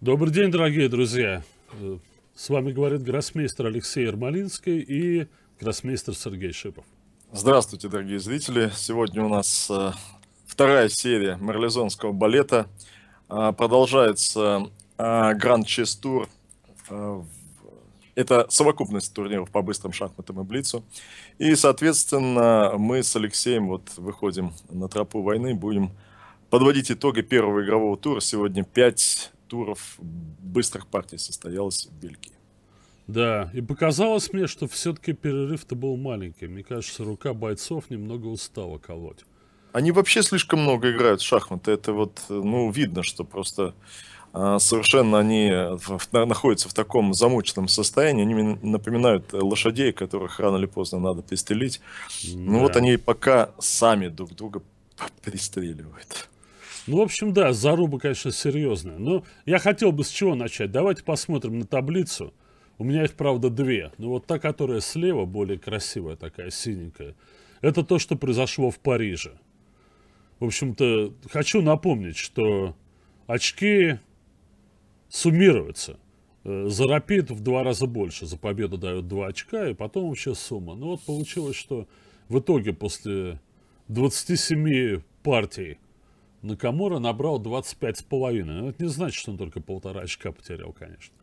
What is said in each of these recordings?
Добрый день, дорогие друзья. Э, с вами говорит гроссмейстер Алексей Ермолинский и гроссмейстер Сергей Шипов. Здравствуйте, дорогие зрители. Сегодня у нас э, вторая серия марлезонского балета. Э, продолжается Гранд Чес Тур. Это совокупность турниров по быстрым шахматам и блицу. И, соответственно, мы с Алексеем вот выходим на тропу войны, будем подводить итоги первого игрового тура. Сегодня пять туров быстрых партий состоялось в Бельгии. Да, и показалось мне, что все-таки перерыв-то был маленький. Мне кажется, рука бойцов немного устала колоть. Они вообще слишком много играют в шахматы. Это вот, ну, видно, что просто а, совершенно они находятся в таком замученном состоянии, они напоминают лошадей, которых рано или поздно надо пристрелить. Да. Ну вот они пока сами друг друга пристреливают. Ну, в общем, да, заруба, конечно, серьезная. Но я хотел бы с чего начать. Давайте посмотрим на таблицу. У меня их, правда, две. Но ну, вот та, которая слева, более красивая такая, синенькая. Это то, что произошло в Париже. В общем-то, хочу напомнить, что очки суммируются. Э, за Рапид в два раза больше. За победу дают два очка, и потом вообще сумма. Ну вот получилось, что в итоге после 27 партий Накамура набрал 25,5. Ну, это не значит, что он только полтора очка потерял, конечно.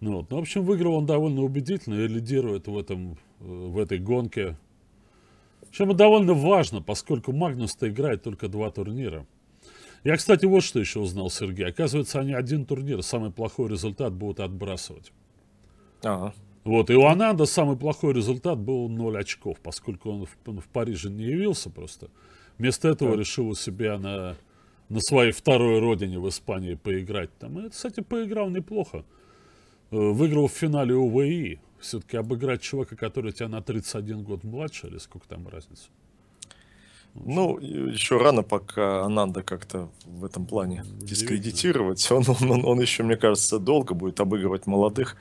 Ну, вот. ну, в общем, выиграл он довольно убедительно и лидирует в, этом, э, в этой гонке. Чем довольно важно, поскольку Магнус-то играет только два турнира. Я, кстати, вот что еще узнал, Сергей. Оказывается, они один турнир, самый плохой результат будут отбрасывать. Ага. Вот, и у Ананда самый плохой результат был 0 очков, поскольку он в, он в Париже не явился просто. Вместо этого да. у себя на, на своей второй родине в Испании поиграть там. И, кстати, поиграл неплохо. Э, выиграл в финале УВИ. Все-таки обыграть чувака, который тебя на 31 год младше, или сколько там разницы? Ну, еще рано пока Ананда как-то в этом плане ну, дискредитировать. Он, он, он еще, мне кажется, долго будет обыгрывать молодых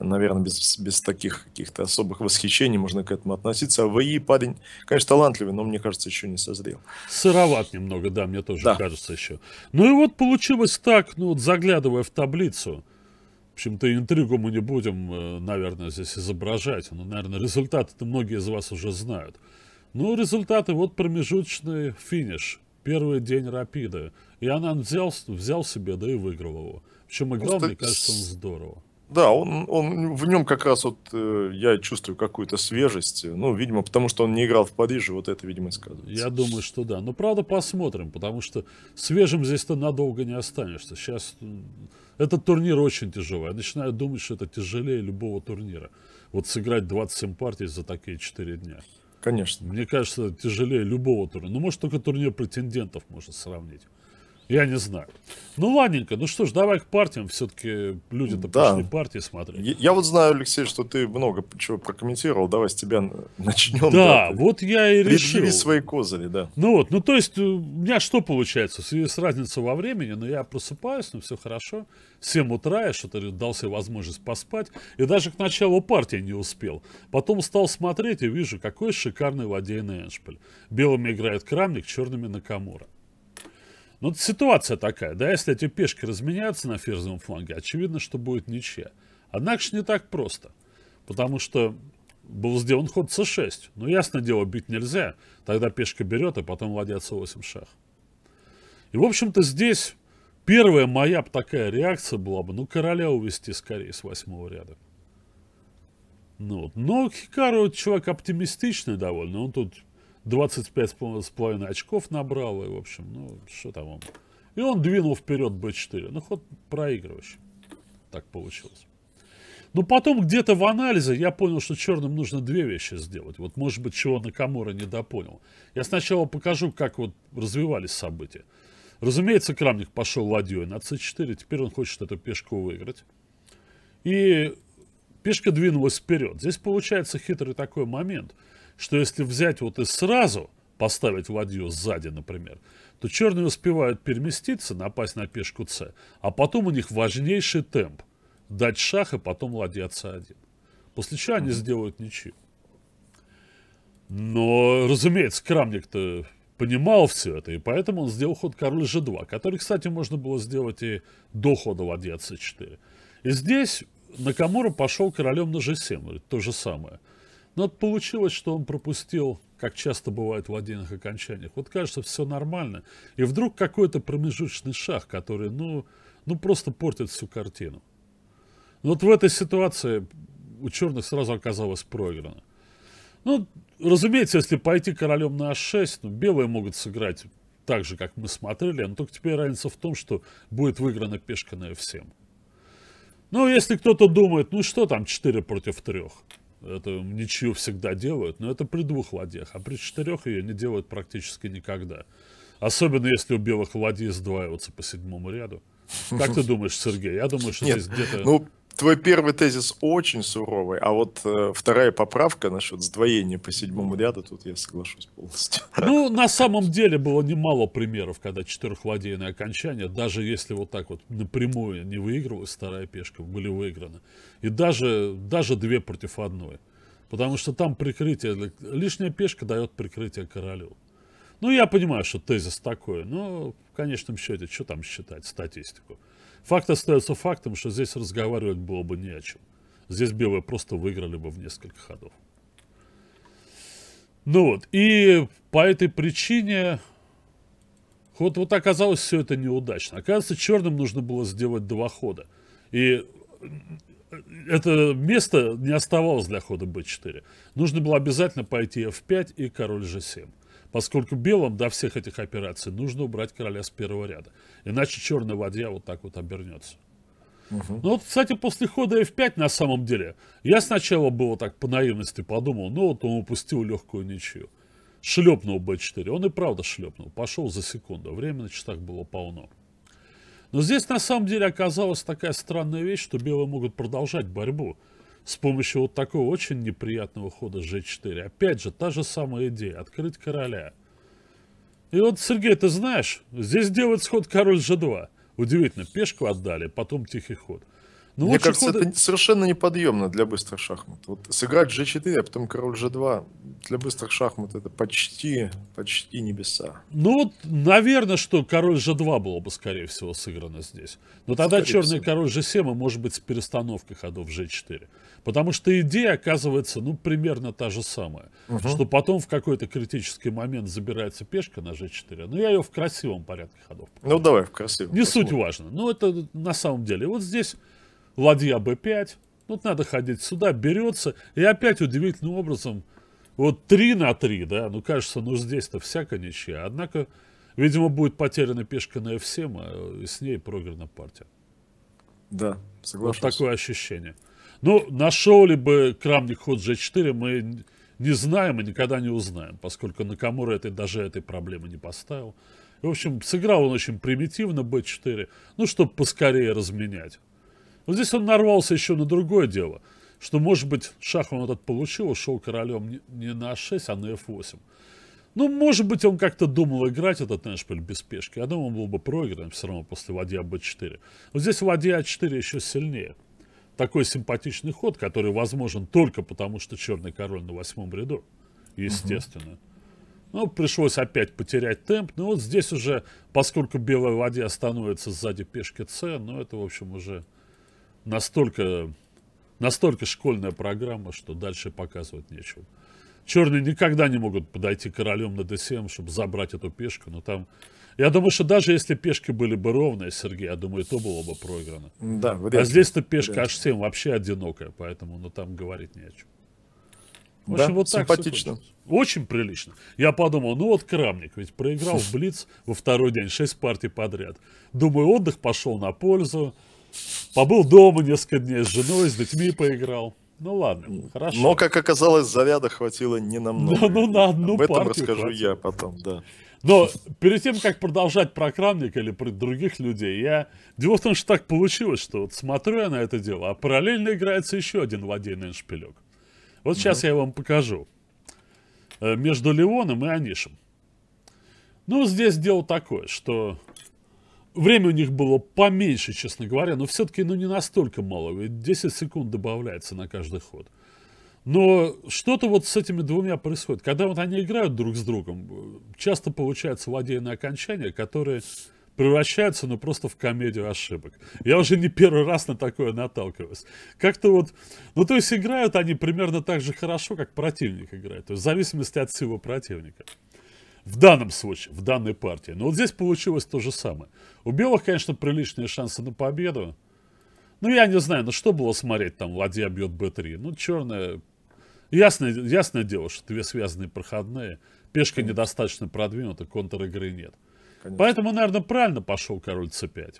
наверное, без, без таких каких-то особых восхищений можно к этому относиться. А ВИ парень, конечно, талантливый, но, мне кажется, еще не созрел. Сыроват немного, да, мне тоже да. кажется еще. Ну и вот получилось так, ну вот заглядывая в таблицу, в общем-то, интригу мы не будем, э, наверное, здесь изображать. Ну, наверное, результаты-то многие из вас уже знают. Ну, результаты, вот промежуточный финиш. Первый день Рапида. И она взял, взял себе, да и выиграл его. Причем играл, Просто... мне кажется, он здорово. Да, он, он, в нем как раз вот э, я чувствую какую-то свежесть. Э, ну, видимо, потому что он не играл в Париже, вот это, видимо, и сказывается. Я думаю, что да. Но ну, правда посмотрим, потому что свежим здесь ты надолго не останешься. Сейчас этот турнир очень тяжелый. Я начинаю думать, что это тяжелее любого турнира. Вот сыграть 27 партий за такие 4 дня. Конечно. Мне кажется, тяжелее любого турнира. Ну, может, только турнир претендентов можно сравнить. Я не знаю. Ну, ладненько, ну что ж, давай к партиям, все-таки люди-то да. пошли партии смотреть. Я, я вот знаю, Алексей, что ты много чего прокомментировал, давай с тебя начнем. Да, да вот я и решил. Предъяви свои козыри, да. Ну вот, ну то есть э, у меня что получается, в связи с разницей во времени, но ну, я просыпаюсь, но ну, все хорошо, 7 утра я что-то дал себе возможность поспать, и даже к началу партии не успел. Потом стал смотреть и вижу, какой шикарный водейный эншпиль. Белыми играет Крамник, черными Накамура. Ну, ситуация такая, да, если эти пешки разменяются на ферзевом фланге, очевидно, что будет ничья. Однако же не так просто, потому что был сделан ход c6. но ясно дело, бить нельзя. Тогда пешка берет, а потом ладья 8 шах. И, в общем-то, здесь первая моя бы такая реакция была бы, ну, короля увести скорее с восьмого ряда. Ну, вот. Но Хикару человек оптимистичный довольно. Он тут 25, 25,5 очков набрал, и, в общем, ну, что там он. И он двинул вперед b4. Ну, ход проигрывающий. Так получилось. Но потом где-то в анализе я понял, что черным нужно две вещи сделать. Вот, может быть, чего Накамура не допонял. Я сначала покажу, как вот развивались события. Разумеется, Крамник пошел ладьей на c4. Теперь он хочет эту пешку выиграть. И пешка двинулась вперед. Здесь получается хитрый такой момент – что если взять вот и сразу поставить ладью сзади, например, то черные успевают переместиться, напасть на пешку С, а потом у них важнейший темп – дать шах и потом ладья С1. После чего они сделают ничью. Но, разумеется, Крамник-то понимал все это, и поэтому он сделал ход король g2, который, кстати, можно было сделать и до хода ладья c4. И здесь Накамура пошел королем на g7, ну, то же самое. Но получилось, что он пропустил, как часто бывает в отдельных окончаниях. Вот кажется, все нормально. И вдруг какой-то промежуточный шаг, который, ну, ну просто портит всю картину. вот в этой ситуации у черных сразу оказалось проиграно. Ну, разумеется, если пойти королем на h6, ну, белые могут сыграть так же, как мы смотрели, но только теперь разница в том, что будет выиграна пешка на f7. Ну, если кто-то думает, ну что там 4 против 3, это ничью всегда делают, но это при двух ладьях, а при четырех ее не делают практически никогда. Особенно если у белых ладьи сдваиваются по седьмому ряду. Как ты думаешь, Сергей? Я думаю, что Нет, здесь где-то... Ну, твой первый тезис очень суровый, а вот э, вторая поправка насчет сдвоения по седьмому ряду, тут я соглашусь полностью. Ну, на самом деле было немало примеров, когда четырехладейное окончание, даже если вот так вот напрямую не выигрывалась вторая пешка, были выиграны. И даже, даже две против одной. Потому что там прикрытие, лишняя пешка дает прикрытие королю. Ну, я понимаю, что тезис такой, но в конечном счете, что там считать, статистику. Факт остается фактом, что здесь разговаривать было бы не о чем. Здесь белые просто выиграли бы в несколько ходов. Ну вот, и по этой причине вот, вот оказалось все это неудачно. Оказывается, черным нужно было сделать два хода. И э, это место не оставалось для хода b4. Нужно было обязательно пойти f5 и король g7. Поскольку белым до всех этих операций нужно убрать короля с первого ряда. Иначе черная ладья вот так вот обернется. Угу. Ну вот, кстати, после хода F5 на самом деле, я сначала было так по наивности подумал, ну вот он упустил легкую ничью. Шлепнул B4, он и правда шлепнул, пошел за секунду, время на часах было полно. Но здесь на самом деле оказалась такая странная вещь, что белые могут продолжать борьбу с помощью вот такого очень неприятного хода g4. Опять же, та же самая идея, открыть короля. И вот, Сергей, ты знаешь, здесь делает сход король g2. Удивительно, пешку отдали, потом тихий ход. Но Мне кажется, хода... это совершенно неподъемно для быстрых шахмат. Вот сыграть g4, а потом король g2, для быстрых шахмат это почти, почти небеса. Ну вот, наверное, что король g2 было бы, скорее всего, сыграно здесь. Но тогда скорее черный всего. король g7, и, может быть, с перестановкой ходов g4. Потому что идея оказывается, ну, примерно та же самая. Угу. Что потом в какой-то критический момент забирается пешка на g4. Но ну, я ее в красивом порядке ходов. Покажу. Ну, давай в красивом. Не посмотрим. суть важно. Но ну, это на самом деле. Вот здесь ладья b5. Вот надо ходить сюда, берется. И опять удивительным образом, вот 3 на 3, да, ну, кажется, ну, здесь-то всяко ничья. Однако, видимо, будет потеряна пешка на f7, а с ней проиграна партия. Да, согласен. Вот такое ощущение. Ну, нашел ли бы крамник ход G4, мы не знаем и никогда не узнаем, поскольку Накамура этой, даже этой проблемы не поставил. в общем, сыграл он очень примитивно b4, ну, чтобы поскорее разменять. Вот здесь он нарвался еще на другое дело, что, может быть, шах он этот получил, ушел королем не на h6, а, а на f8. Ну, может быть, он как-то думал играть этот Нэшпиль без пешки. Я думаю, он был бы проигран все равно после ладья b4. А вот здесь ладья a4 а еще сильнее такой симпатичный ход, который возможен только потому, что черный король на восьмом ряду, естественно. Угу. Ну, пришлось опять потерять темп. Но ну, вот здесь уже, поскольку белая ладья становится сзади пешки С, ну, это, в общем, уже настолько, настолько школьная программа, что дальше показывать нечего. Черные никогда не могут подойти королем на d7, чтобы забрать эту пешку, но там я думаю, что даже если пешки были бы ровные, Сергей, я думаю, то было бы проиграно. Да, вряд А здесь-то пешка вряд h7 вообще одинокая, поэтому ну, там говорить не о чем. В общем, да, вот так симпатично. Очень прилично. Я подумал, ну вот Крамник, ведь проиграл в Блиц во второй день, 6 партий подряд. Думаю, отдых пошел на пользу. Побыл дома несколько дней с женой, с детьми поиграл. Ну ладно, хорошо. Но, как оказалось, заряда хватило не на много. Ну, ну на одну Об этом партию расскажу хватит. я потом, да. Но перед тем, как продолжать про Крамника или про других людей, я... Дело в том, что так получилось, что вот смотрю я на это дело, а параллельно играется еще один водейный шпилек. Вот сейчас mm-hmm. я вам покажу. Э, между Леоном и Анишем. Ну, здесь дело такое, что время у них было поменьше, честно говоря, но все-таки ну, не настолько мало. Ведь 10 секунд добавляется на каждый ход. mm но что-то вот с этими двумя происходит. Когда вот они играют друг с другом, э, часто получаются ладейные окончания, которые превращаются, ну, просто в комедию ошибок. Я уже не первый раз на такое наталкиваюсь. Как-то вот, ну, то есть играют они примерно так же хорошо, как противник играет. То есть в зависимости от силы противника. В данном случае, в данной партии. Но вот здесь получилось то же самое. У белых, конечно, приличные шансы на победу. Ну, я не знаю, ну что было смотреть там, ладья бьет b3. Ну, черная Ясное, ясное дело, что две связанные проходные, пешка Конечно. недостаточно продвинута, контр-игры нет. Конечно. Поэтому, наверное, правильно пошел король c5.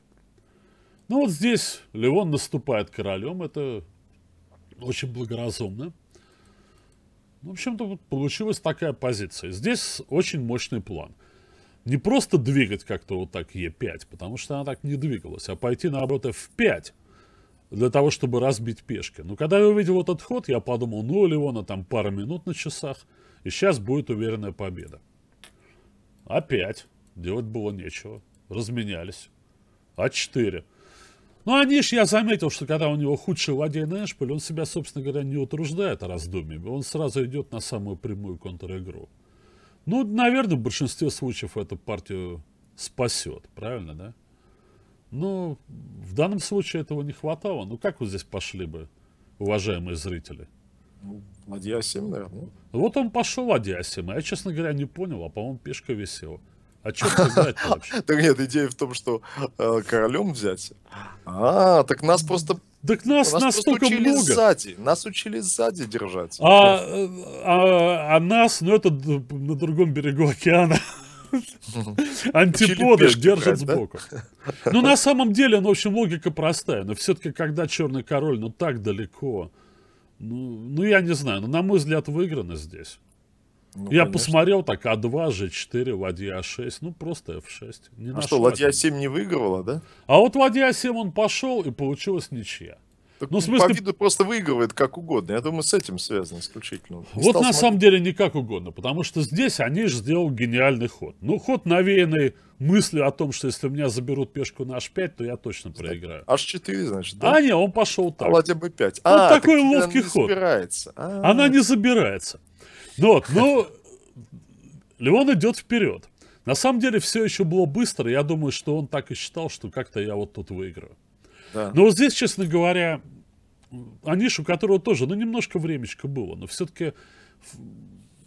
Ну вот здесь Леон наступает королем, это очень благоразумно. Ну, в общем-то, вот получилась такая позиция. Здесь очень мощный план. Не просто двигать как-то вот так Е5, потому что она так не двигалась, а пойти, наоборот, F5 для того, чтобы разбить пешки. Но когда я увидел этот ход, я подумал, ну, Леона там пара минут на часах, и сейчас будет уверенная победа. Опять. Делать было нечего. Разменялись. А4. Ну, а Ниш, я заметил, что когда у него худший ладейный эшпиль, он себя, собственно говоря, не утруждает раздумьями. Он сразу идет на самую прямую контр-игру. Ну, наверное, в большинстве случаев эту партию спасет. Правильно, да? Но ну, в данном случае этого не хватало. Ну как вы здесь пошли бы, уважаемые зрители? Ну, ладья 7, наверное. Вот он пошел ладья 7. А я, честно говоря, не понял, а по-моему пешка висела. А что играть вообще? Так нет, идея в том, что э, королем взять. А, так нас просто... Так нас, нас, учили много. сзади. Нас учили сзади держать. а, э, а, а нас, ну это на другом берегу океана. Антиподы держат сбоку. Ну, на самом деле, ну, в общем, логика простая. Но все-таки, когда Черный Король, ну, так далеко, ну, ну я не знаю, но, ну, на мой взгляд, выиграно здесь. Ну, я конечно. посмотрел так, А2, ж 4 ладья А6, ну просто F6. Не а что, ладья 7 не выигрывала, да? А вот ладья 7 он пошел и получилась ничья. Так ну, в смысле... По виду просто выигрывает как угодно. Я думаю, с этим связано исключительно. Не вот на смотреть. самом деле не как угодно, потому что здесь они же сделал гениальный ход. Ну, ход навеянный мыслью о том, что если у меня заберут пешку на h5, то я точно значит, проиграю. h4, значит, да? А, нет, он пошел так. Ладья b5. Вот а, такой так ловкий она ход. Не забирается. А -а -а. Она не забирается. Ну, вот, ну, Леон идет вперед. На самом деле все еще было быстро, я думаю, что он так и считал, что как-то я вот тут выиграю. Но вот здесь, честно говоря, Аниш, у которого тоже, ну, немножко времечко было, но все-таки,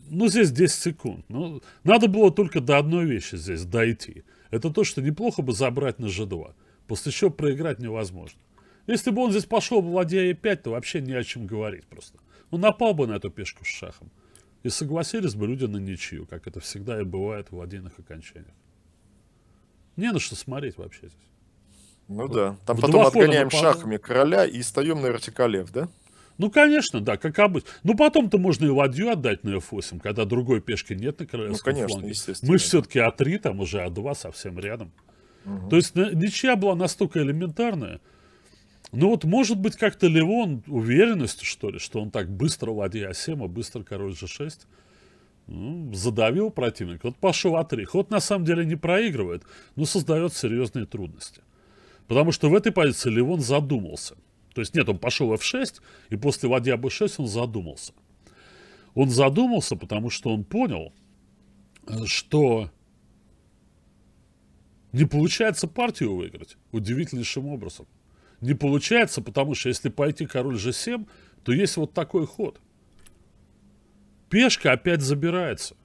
ну, здесь 10 секунд. Ну, надо было только до одной вещи здесь дойти. Это то, что неплохо бы забрать на G2, после чего проиграть невозможно. Если бы он здесь пошел, владея E5, то вообще не о чем говорить просто. Он ну, напал бы на эту пешку с шахом. И согласились бы люди на ничью, как это всегда и бывает в ладейных окончаниях. Не на что смотреть вообще здесь. Ну да. Там потом отгоняем напал... шахами короля и встаем на вертикалев, да? Ну, конечно, да, как обычно. Ну, потом-то можно и ладью отдать на F8, когда другой пешки нет на королевском ну, конечно, фланге. Естественно. Мы же все-таки А3, там уже А2 совсем рядом. Угу. То есть ничья была настолько элементарная. Ну вот, может быть, как-то Левон уверенность что ли, что он так быстро ладья А7, а быстро король G6 ну, задавил противника. Вот пошел А3. Ход на самом деле не проигрывает, но создает серьезные трудности. Потому что в этой позиции Ливон задумался. То есть нет, он пошел f6, и после ладья b6 он задумался. Он задумался, потому что он понял, что не получается партию выиграть удивительнейшим образом. Не получается, потому что если пойти король g7, то есть вот такой ход. Пешка опять забирается.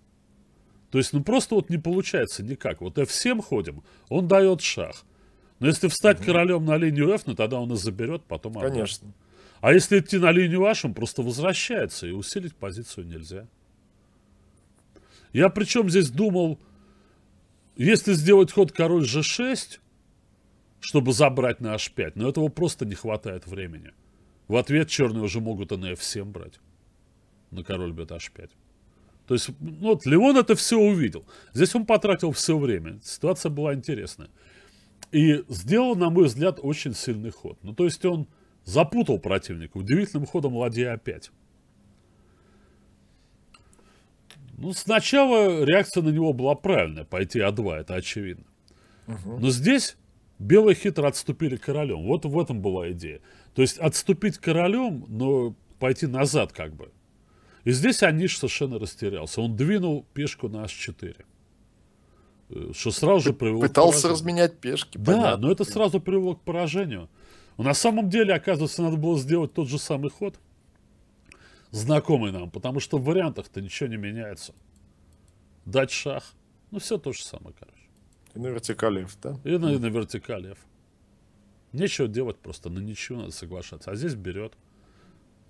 То есть, ну просто вот не получается никак. Вот f7 ходим, он дает шах. Но ну, если встать угу. королем на линию F, ну тогда он и заберет, потом обратно. Конечно. А если идти на линию H, он просто возвращается, и усилить позицию нельзя. Я причем здесь думал, если сделать ход король G6, чтобы забрать на H5, но этого просто не хватает времени. В ответ черные уже могут и на F7 брать. На король бьет H5. То есть, ну вот, Леон это все увидел. Здесь он потратил все время. Ситуация была интересная. И сделал, на мой взгляд, очень сильный ход. Ну, то есть он запутал противника. Удивительным ходом ладья опять. Ну, сначала реакция на него была правильная. Пойти А2, это очевидно. Но здесь белые хитро отступили королем. Вот в этом была идея. То есть отступить королем, но пойти назад как бы. И здесь Аниш совершенно растерялся. Он двинул пешку на h4. Что сразу же привело Пытался разменять пешки. Да, понятно. но это сразу привело к поражению. Но на самом деле, оказывается, надо было сделать тот же самый ход, знакомый нам, потому что в вариантах-то ничего не меняется. Дать шах. Ну, все то же самое, короче. И на вертикали да? И на, и на вертикали Нечего делать просто, на ничего надо соглашаться. А здесь берет.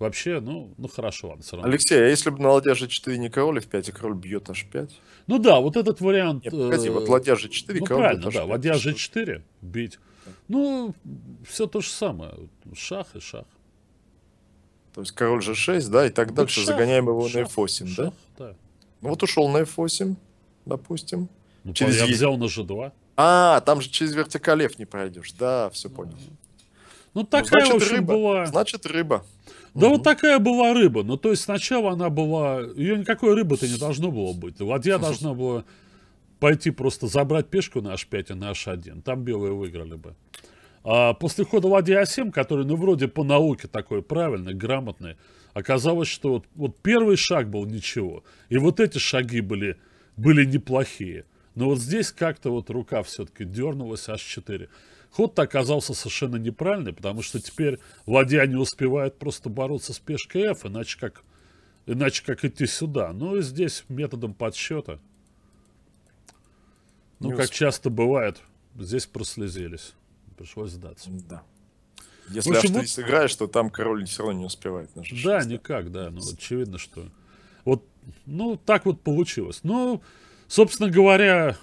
Вообще, ну, ну хорошо, ладно, все равно. Алексей, а если бы на же 4 не король f5, а король бьет h5? Ну да, вот этот вариант... Нет, погоди, вот ладья же 4 ну, король правильно, бьет h5. да, ладья же 4 бить. Ну, все то же самое. Шах и шах. То есть король же 6 да, и так ну, дальше шах, загоняем его шах, на f8, шах, да? да? Ну вот ушел на f8, допустим. Ну, через я взял на g2. А, там же через вертикалев не пройдешь. Да, все ну, понял. Ну, ну такая, ну, значит, рыба. была... Значит, рыба. Да вот такая была рыба. Ну, то есть сначала она была... Ее никакой рыбы-то не должно было быть. Ладья ну, должна была пойти просто забрать пешку на h5 и на h1. Там белые выиграли бы. А после хода ладья а7, который, ну, вроде по науке такой правильный, грамотный, оказалось, что вот, вот первый шаг был ничего. И вот эти шаги были, были неплохие. Но вот здесь как-то вот рука все-таки дернулась h4. Ход-то оказался совершенно неправильный, потому что теперь ладья не успевает просто бороться с пешкой F, иначе как, иначе как идти сюда. Ну и здесь методом подсчета. Ну, не как усп... часто бывает, здесь прослезились. Пришлось сдаться. Да. Если ну, общем, вот... играешь, то там король все равно не успевает. Ну, да, да, никак, да. Ну, очевидно, что... Вот, ну, так вот получилось. Ну, собственно говоря,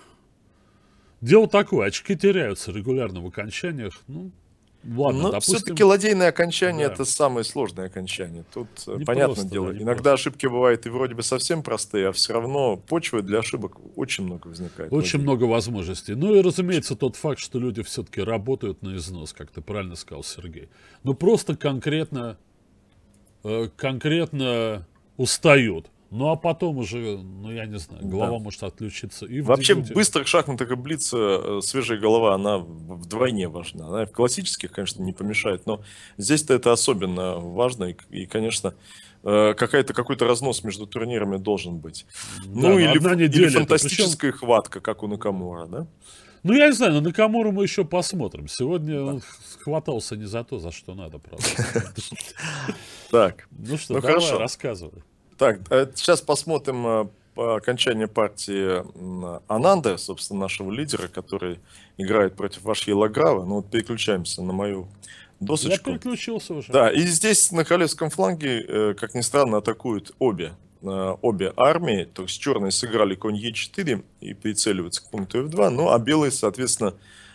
Дело такое, очки теряются регулярно в окончаниях. Ну, ладно, Но допустим... все-таки ладейное окончание да. это самое сложное окончание. Тут, э, не понятное просто, дело, да, иногда просто. ошибки бывают и вроде бы совсем простые, а все равно почвы для ошибок очень много возникает. Очень много возможностей. Ну и, разумеется, тот факт, что люди все-таки работают на износ, как ты правильно сказал, Сергей. Но просто конкретно, э, конкретно устают. Ну а потом уже, ну я не знаю, голова да. может отключиться. И Вообще в быстрых шахматах и блиц э, свежая голова, она вдвойне важна. Она в классических, конечно, не помешает, но здесь-то это особенно важно. И, и конечно, э, какая-то какой-то разнос между турнирами должен быть. Ну, да, ну или, или фантастическая причем... хватка, как у Накамура, да? Ну, я не знаю, на Накамуру мы еще посмотрим. Сегодня да. он хватался не за то, за что надо, правда. Так. Ну что, ну, давай, рассказывай. Так, э, сейчас посмотрим э, по окончании партии Ананда, собственно, нашего лидера, который играет против вашей Елаграва. Ну вот переключаемся на мою досочку. Я переключился уже. Да, и здесь на королевском фланге, э, как ни странно, атакуют обе обе армии, то есть черные сыграли конь Е4 и прицеливаются к пункту F2, ну а белые, соответственно,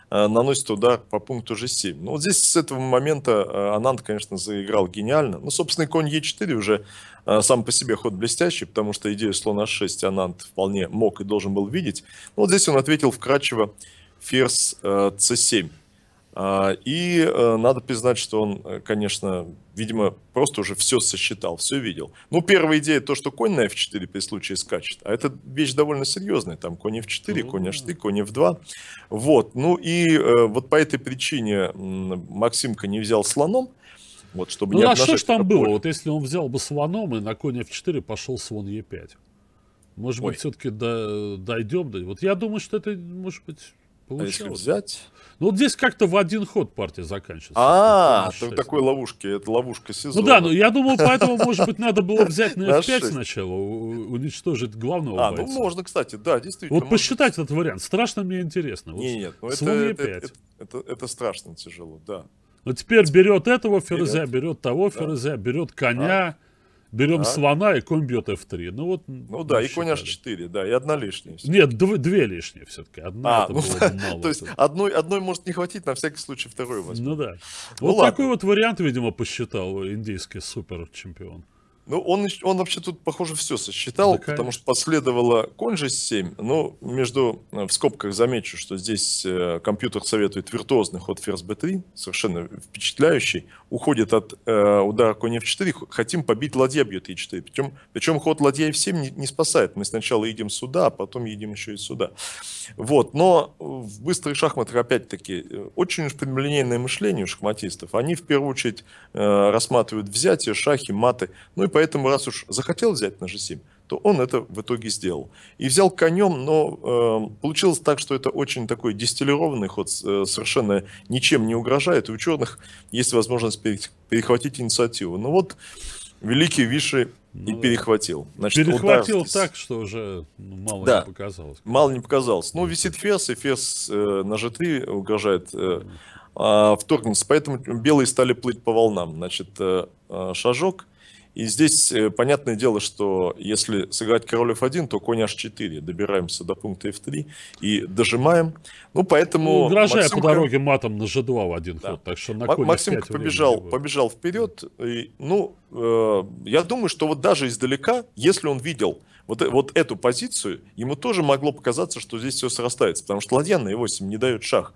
наносят удар по пункту G7. Ну, вот здесь с этого момента Ананд, конечно, заиграл гениально. Ну, собственно, конь Е4 уже а, сам по себе ход блестящий, потому что идею слона h6 Анант вполне мог и должен был видеть. Но ну, вот здесь он ответил вкратчиво ферзь c7. Э, а, и э, надо признать, что он, э, конечно, видимо, просто уже все сосчитал, все видел. Ну, первая идея то, что конь на f4 при случае скачет. А это вещь довольно серьезная. Там конь f4, ну конь h3, конь f2. Вот. Ну и вот по этой причине Максимка не взял слоном. Вот, чтобы ну, не а что ж там было, вот если он взял бы слоном и на коне f4 пошел слон e5? Может Ой. быть, все-таки до, дойдем до... Вот я думаю, что это, может быть, получилось. А если взять? Ну, вот здесь как-то в один ход партия заканчивается. А, это такой ловушки, это ловушка сезона. Ну да, но ну, я думал, поэтому, может быть, надо было взять на F5 сначала, уничтожить главного А, ну можно, кстати, да, действительно. Вот посчитать этот вариант, страшно мне интересно. Нет, нет, ну, это страшно тяжело, да. Но а теперь берет этого Ферзя, берет, берет того да. Ферзя, берет а. коня, а. берем а. слона и конь бьет F3. Ну, вот, ну да, и считали. конь H4, да, и одна лишняя. Нет, дв две лишние все-таки. Одна а, это ну, было мало. То есть одной, одной может не хватить, на всякий случай второй возьмет. Ну да. Ну, вот ладно. такой вот вариант, видимо, посчитал индийский суперчемпион. Ну, он, он вообще тут, похоже, все сосчитал, да, потому что последовало Конь Конжи 7. Ну, между, э, в скобках замечу, что здесь э, компьютер советует виртуозный ход ферзь b3, совершенно впечатляющий. Уходит от э, удара Коня f4, хотим побить ладья бьет e4. Причем, причем ход ладья f7 не, не спасает. Мы сначала едем сюда, а потом едем еще и сюда. Вот, но в быстрых шахматах, опять-таки, э, очень уж прямолинейное мышление у шахматистов. Они, в первую очередь, э, рассматривают взятие, шахи, маты, ну и поэтому, раз уж захотел взять на g7, то он это в итоге сделал. И взял конем, но э, получилось так, что это очень такой дистиллированный ход, э, совершенно ничем не угрожает, и у черных есть возможность перехватить инициативу. Но ну вот великий Виши и ну да. перехватил. Значит, перехватил удар... так, что уже ну, мало да, не показалось. Мало не показалось. Ну, висит фес, и фес э, на G3 угрожает э, а, вторгнуться, поэтому белые стали плыть по волнам. Значит, э, э, шажок и здесь э, понятное дело, что если сыграть король f1, то конь h4. Добираемся до пункта f3 и дожимаем. Ну, поэтому... Угрожая ну, Максимка... по дороге матом на g2 в один да. ход. Так что на конь Максимка побежал, побежал вперед. И, ну, э, я думаю, что вот даже издалека, если он видел вот, э, вот эту позицию, ему тоже могло показаться, что здесь все срастается. Потому что ладья на e8 не дает шах.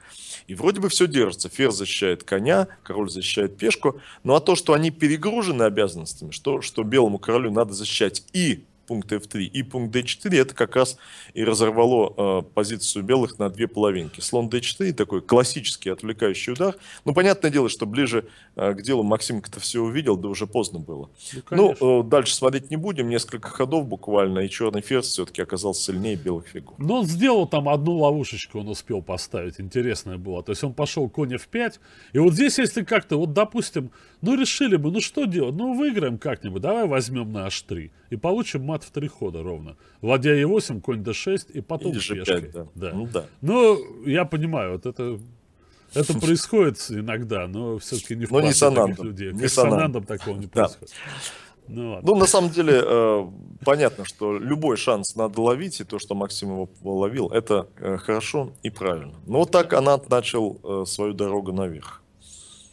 И вроде бы все держится. Фер защищает коня, король защищает пешку. Ну а то, что они перегружены обязанностями, что, что белому королю надо защищать и пункт F3 и пункт D4, это как раз и разорвало э, позицию белых на две половинки. Слон D4 такой классический отвлекающий удар. Ну, понятное дело, что ближе э, к делу максимка это все увидел, да уже поздно было. Ну, ну э, дальше смотреть не будем, несколько ходов буквально, и черный ферзь все-таки оказался сильнее белых фигур. Но ну, он сделал там одну ловушечку, он успел поставить, интересная была. То есть он пошел конь F5, и вот здесь, если как-то, вот допустим, ну, решили бы, ну что делать? Ну, выиграем как-нибудь. Давай возьмем на h3. И получим мат в три хода ровно. Ладья e8, конь d6 и потом Или пешки. 5, да. Да. Ну, да. Ну, я понимаю, вот это... Это происходит иногда, но все-таки не в но не с таких людей. Не как такого не происходит. Да. Ну, ну, на самом деле, э, понятно, что любой шанс надо ловить, и то, что Максим его ловил, это э, хорошо и правильно. Но вот так Анат начал э, свою дорогу наверх.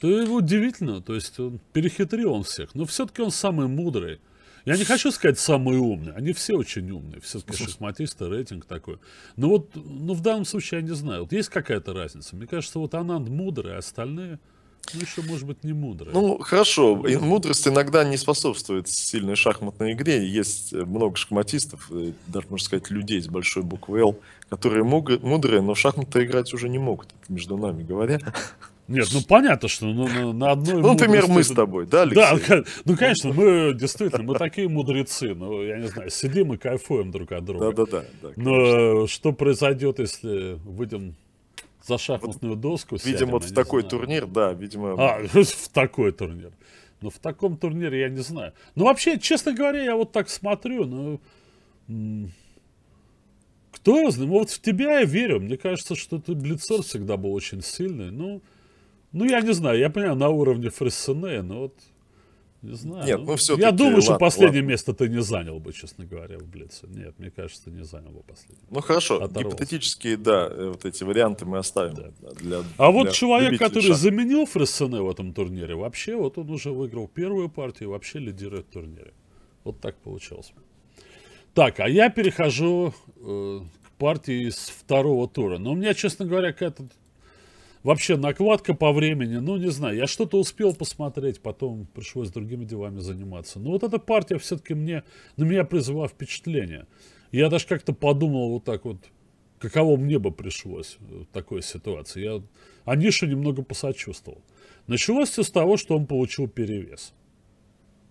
Это удивительно, то есть он перехитрил он всех, но все-таки он самый мудрый. Я не хочу сказать самый умный, они все очень умные, все-таки шахматисты, рейтинг такой. Но вот, ну в данном случае я не знаю, вот есть какая-то разница. Мне кажется, вот Ананд мудрый, а остальные, ну еще, может быть, не мудрые. Ну, хорошо, и мудрость иногда не способствует сильной шахматной игре. Есть э, много шахматистов, э, даже, можно сказать, людей с большой буквы «Л», которые мудрые, но в шахматы играть уже не могут, между нами говоря. Нет, ну понятно, что ну, на, ну, на одной... Ну, например, мы с тобой, да, Алексей? Да, ну, конечно, мы действительно, мы такие мудрецы, ну, я не знаю, сидим и кайфуем друг от друга. Да-да-да. Но что произойдет, если выйдем за шахматную доску? видимо, вот в такой турнир, да, видимо... А, в такой турнир. Ну, в таком турнире я не знаю. Ну, вообще, честно говоря, я вот так смотрю, ну... Кто знает, ну, вот в тебя я верю. Мне кажется, что ты Блицер всегда был очень сильный. Ну, но... Ну, я не знаю, я понимаю, на уровне Фрессене, но вот... Не знаю. Нет, ну, ну все Я думаю, ладно, что последнее ладно. место ты не занял бы, честно говоря, в Блице. Нет, мне кажется, не занял бы последнее. Ну хорошо, Оторвался. гипотетические, да, э, вот эти варианты мы оставим. Да. Для, а для вот человек, который шаг. заменил Фрессене в этом турнире, вообще вот он уже выиграл первую партию и вообще лидирует в турнире. Вот так получилось. Так, а я перехожу э, к партии из второго тура. Но у меня, честно говоря, к этому Вообще накладка по времени, ну не знаю, я что-то успел посмотреть, потом пришлось другими делами заниматься. Но вот эта партия все-таки мне, на меня произвела впечатление. Я даже как-то подумал вот так вот, каково мне бы пришлось э, в такой ситуации. Я Анише немного посочувствовал. Началось все с того, что он получил перевес.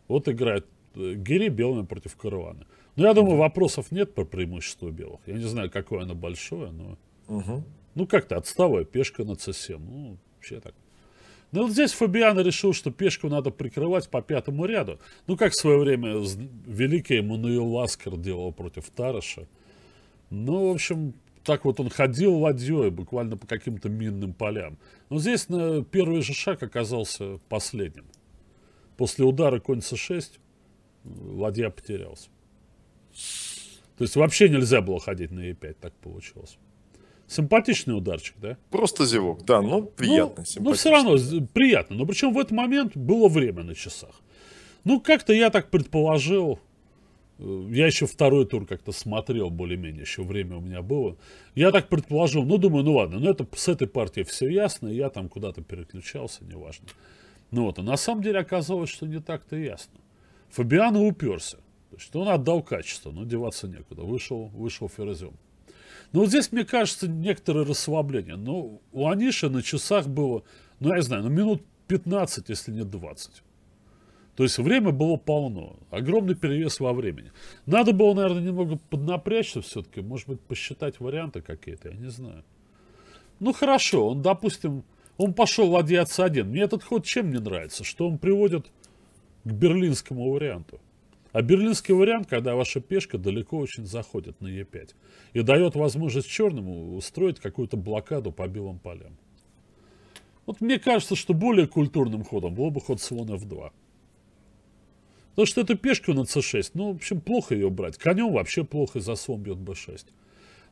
Вот играет э, Гири белыми против Каруаны. Но ну, я думаю, вопросов нет по преимуществу белых. Я не знаю, какое оно большое, но... Угу. Ну, как-то отстава пешка на c7. Ну, вообще так. Но ну, вот здесь Фабиан решил, что пешку надо прикрывать по пятому ряду. Ну, как в свое время великий Эммануил Ласкер делал против Тараша. Ну, в общем, так вот он ходил ладьей буквально по каким-то минным полям. Но здесь на э, первый же шаг оказался последним. После удара конь c6 э, ладья потерялся. То есть вообще нельзя было ходить на e5, так получилось. Симпатичный ударчик, да? Просто зевок, да, но приятно. Ну, но ну, ну, все равно приятно. Но причем в этот момент было время на часах. Ну, как-то я так предположил. Э, я еще второй тур как-то смотрел, более-менее, еще время у меня было. Я так предположил, ну, думаю, ну ладно, ну это с этой партией все ясно, я там куда-то переключался, неважно. Ну вот, а на самом деле оказалось, что не так-то ясно. Фабиано уперся. То есть он отдал качество, но деваться некуда. Вышел, вышел Ферезем. Но ну, вот здесь, мне кажется, некоторое расслабление. Ну, у Аниша на часах было, ну, я не знаю, ну, минут 15, если не 20. То есть время было полно, огромный перевес во времени. Надо было, наверное, немного поднапрячься все-таки, может быть, посчитать варианты какие-то, я не знаю. Ну хорошо, он, допустим, он пошел ладья c1. Мне этот ход чем не нравится? Что он приводит к берлинскому варианту. А берлинский вариант, когда ваша пешка далеко очень заходит на Е5 и дает возможность черному устроить какую-то блокаду по белым полям. Вот мне кажется, что более культурным ходом был бы ход слон F2. Потому что эту пешку на c6, ну, в общем, плохо ее брать. Конем вообще плохо, и за слон бьет b6.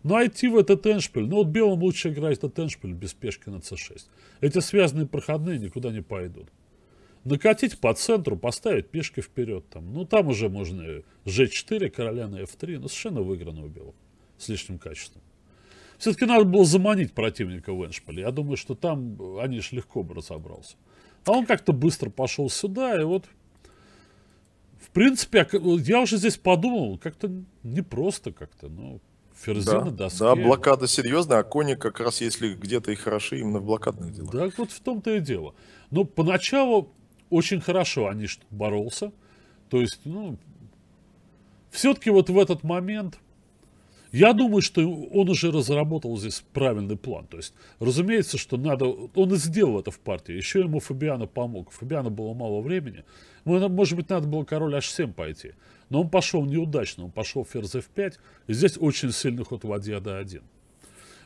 Но идти в этот эншпиль, ну вот белым лучше играть этот эншпиль без пешки на c6. Эти связанные проходные никуда не пойдут накатить по центру, поставить пешки вперед. Там. Ну, там уже можно g4, короля на f3, но ну, совершенно выигранного белого, с лишним качеством. Все-таки надо было заманить противника в Эншпиле. Я думаю, что там э, они же легко бы разобрался. А он как-то быстро пошел сюда, и вот, в принципе, я уже здесь подумал, как-то непросто как-то, но Ферзина да, доске. Да, блокада серьезная, а кони как раз, если где-то и хороши, именно в блокадных делах. Так вот в том-то и дело. Но поначалу очень хорошо Аниш боролся. То есть, ну, все-таки вот в этот момент, я думаю, что он уже разработал здесь правильный план. То есть, разумеется, что надо, он и сделал это в партии, еще ему Фабиано помог. Фабиано было мало времени. Ну, может быть, надо было король h7 пойти. Но он пошел неудачно, он пошел ферзь f5, и здесь очень сильный ход ладья d1.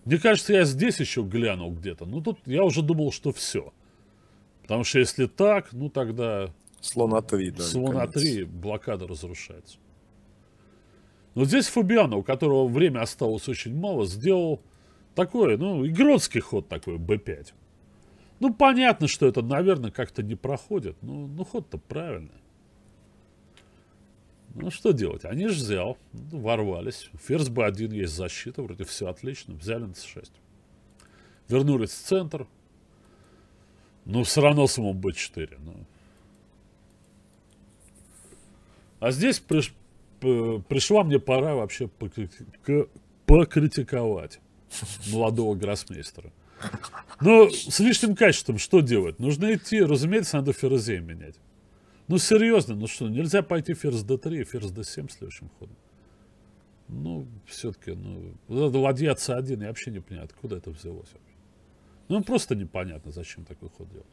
Мне кажется, я здесь еще глянул где-то, но ну, тут я уже думал, что все – Потому что если так, ну тогда... Слона 3, да. Слона 3 блокада разрушается. Но здесь Фабиано, у которого время осталось очень мало, сделал такой, ну, игротский ход такой, b5. Ну, понятно, что это, наверное, как-то не проходит. Ну, ну ход-то правильный. Ну, что делать? Они же взял, ну, ворвались. Ферзь b1 есть защита, вроде все отлично. Взяли на c6. Вернулись в центр, ну, все равно самому b4. Ну. А здесь приш... пришла мне пора вообще покритиковать молодого гроссмейстера. Но ну, с лишним качеством что делать? Нужно идти, разумеется, надо ферзей менять. Ну, серьезно, ну что, нельзя пойти ферзь d3 и ферзь d7 следующим ходом. Ну, все таки ну, ладья c1, я вообще не понимаю, откуда это взялось. Ну, просто непонятно, зачем такой ход делать.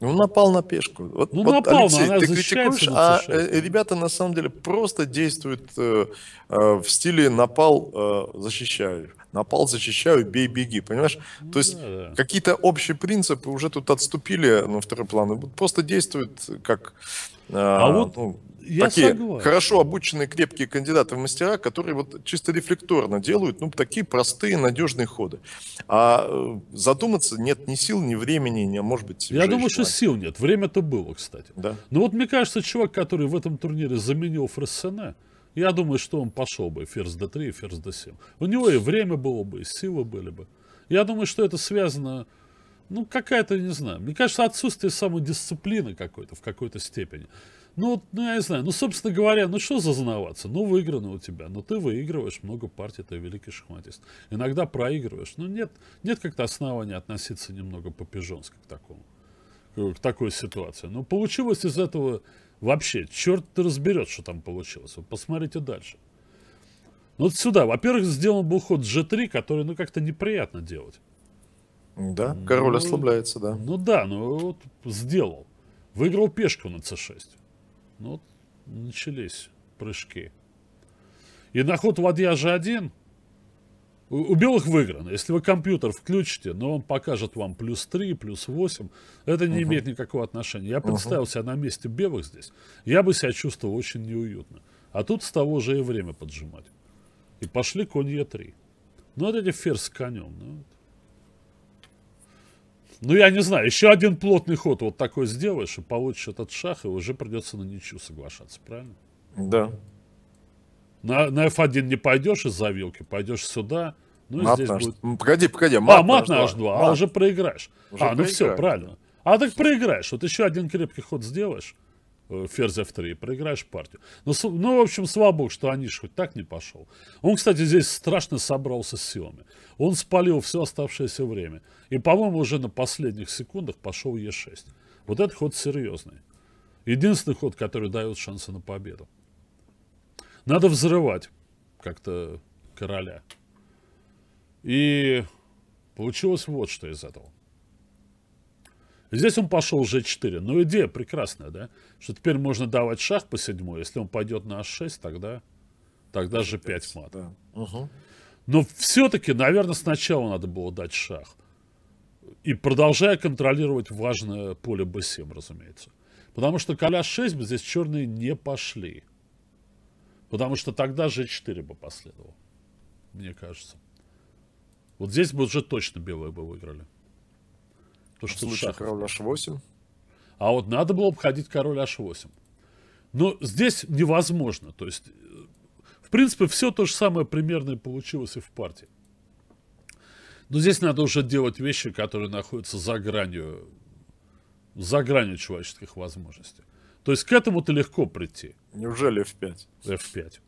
Ну, напал на пешку. Вот, ну, вот, напал, Алексей, она ты критикуешь, а э, ребята на самом деле просто действуют э, э, в стиле напал, э, защищаю. Напал, защищаю, бей, беги. Понимаешь? Ну, То есть да, да. какие-то общие принципы уже тут отступили на второй план. Просто действуют как... Э, а вот ну, я такие согласен. хорошо обученные, крепкие кандидаты в мастера, которые вот чисто рефлекторно делают, ну, такие простые, надежные ходы. А э, задуматься нет ни сил, ни времени, ни, а может быть, Я думаю, что сил нет. Время-то было, кстати. Да. Но вот мне кажется, чувак, который в этом турнире заменил Фрессена, я думаю, что он пошел бы ферзь d3 ферзь d7. У него и время было бы, и силы были бы. Я думаю, что это связано, ну, какая-то, не знаю, мне кажется, отсутствие самой дисциплины какой-то в какой-то степени. Ну, ну, я не знаю, ну, собственно говоря, ну, что зазнаваться? Ну, выиграно у тебя, ну, ты выигрываешь много партий, ты великий шахматист. Иногда проигрываешь, ну, нет, нет как-то основания относиться немного по-пижонски к такому, к такой ситуации. Но получилось из этого вообще, черт ты разберет, что там получилось. Вы посмотрите дальше. Ну, вот сюда, во-первых, сделан был ход G3, который, ну, как-то неприятно делать. Да, ну, король ну, ослабляется, да. Ну да, ну вот сделал. Выиграл пешку на c6. Ну, вот начались прыжки. И на ход ладья же один. У, у белых выиграно. Если вы компьютер включите, но он покажет вам плюс 3, плюс 8, это не угу. имеет никакого отношения. Я угу. представил себя на месте белых здесь, я бы себя чувствовал очень неуютно. А тут с того же и время поджимать. И пошли конь Е3. Ну, это эти ферзь с конем. Ну, ну, я не знаю, еще один плотный ход вот такой сделаешь, и получишь этот шах, и уже придется на ничью соглашаться, правильно? Да. На, на F1 не пойдешь из-за вилки, пойдешь сюда. Ну, мат здесь наш... будет... Ну, погоди, погоди, мат А, мат на H2, h а уже проиграешь. Уже а, ну проиграешь. ну все, правильно. А так проиграешь, вот еще один крепкий ход сделаешь, Э, ферзь f3, проиграешь партию. Ну, ну в общем, слава богу, что Аниш хоть так не пошел. Он, кстати, здесь страшно собрался с силами. Он спалил все оставшееся время. И, по-моему, уже на последних секундах пошел е 6 Вот этот ход серьезный. Единственный ход, который дает шансы на победу. Надо взрывать как-то короля. И получилось вот что из этого. Здесь он пошел g4. Но ну, идея прекрасная, да? Что теперь можно давать шах по седьмой. Если он пойдет на h6, а тогда, тогда g5 мат. Да. Угу. Но все-таки, наверное, сначала надо было дать шах. И продолжая контролировать важное поле b7, разумеется. Потому что коля 6 бы здесь черные не пошли. Потому что тогда g4 бы последовал. Мне кажется. Вот здесь бы уже точно белые бы выиграли. То что в король h8. А вот надо было обходить король h8. Но здесь невозможно. То есть, э, в принципе, все то же самое примерно получилось и в партии. Но здесь надо уже делать вещи, которые находятся за гранью, за гранью человеческих возможностей. То есть к этому-то легко прийти. Неужели F5? F5.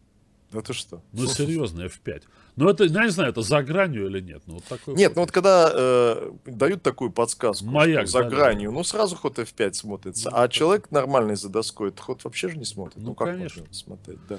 Да ты что? Ну, Слушай, серьезно, F5. Ну, это, я не знаю, это за гранью или нет. Ну, вот такой нет, вот. ну вот когда э, дают такую подсказку, Маяк, за да, гранью, да. ну сразу ход F5 смотрится. Ну, а да. человек нормальный за доской, этот ход вообще же не смотрит. Ну, ну как конечно. можно смотреть, да.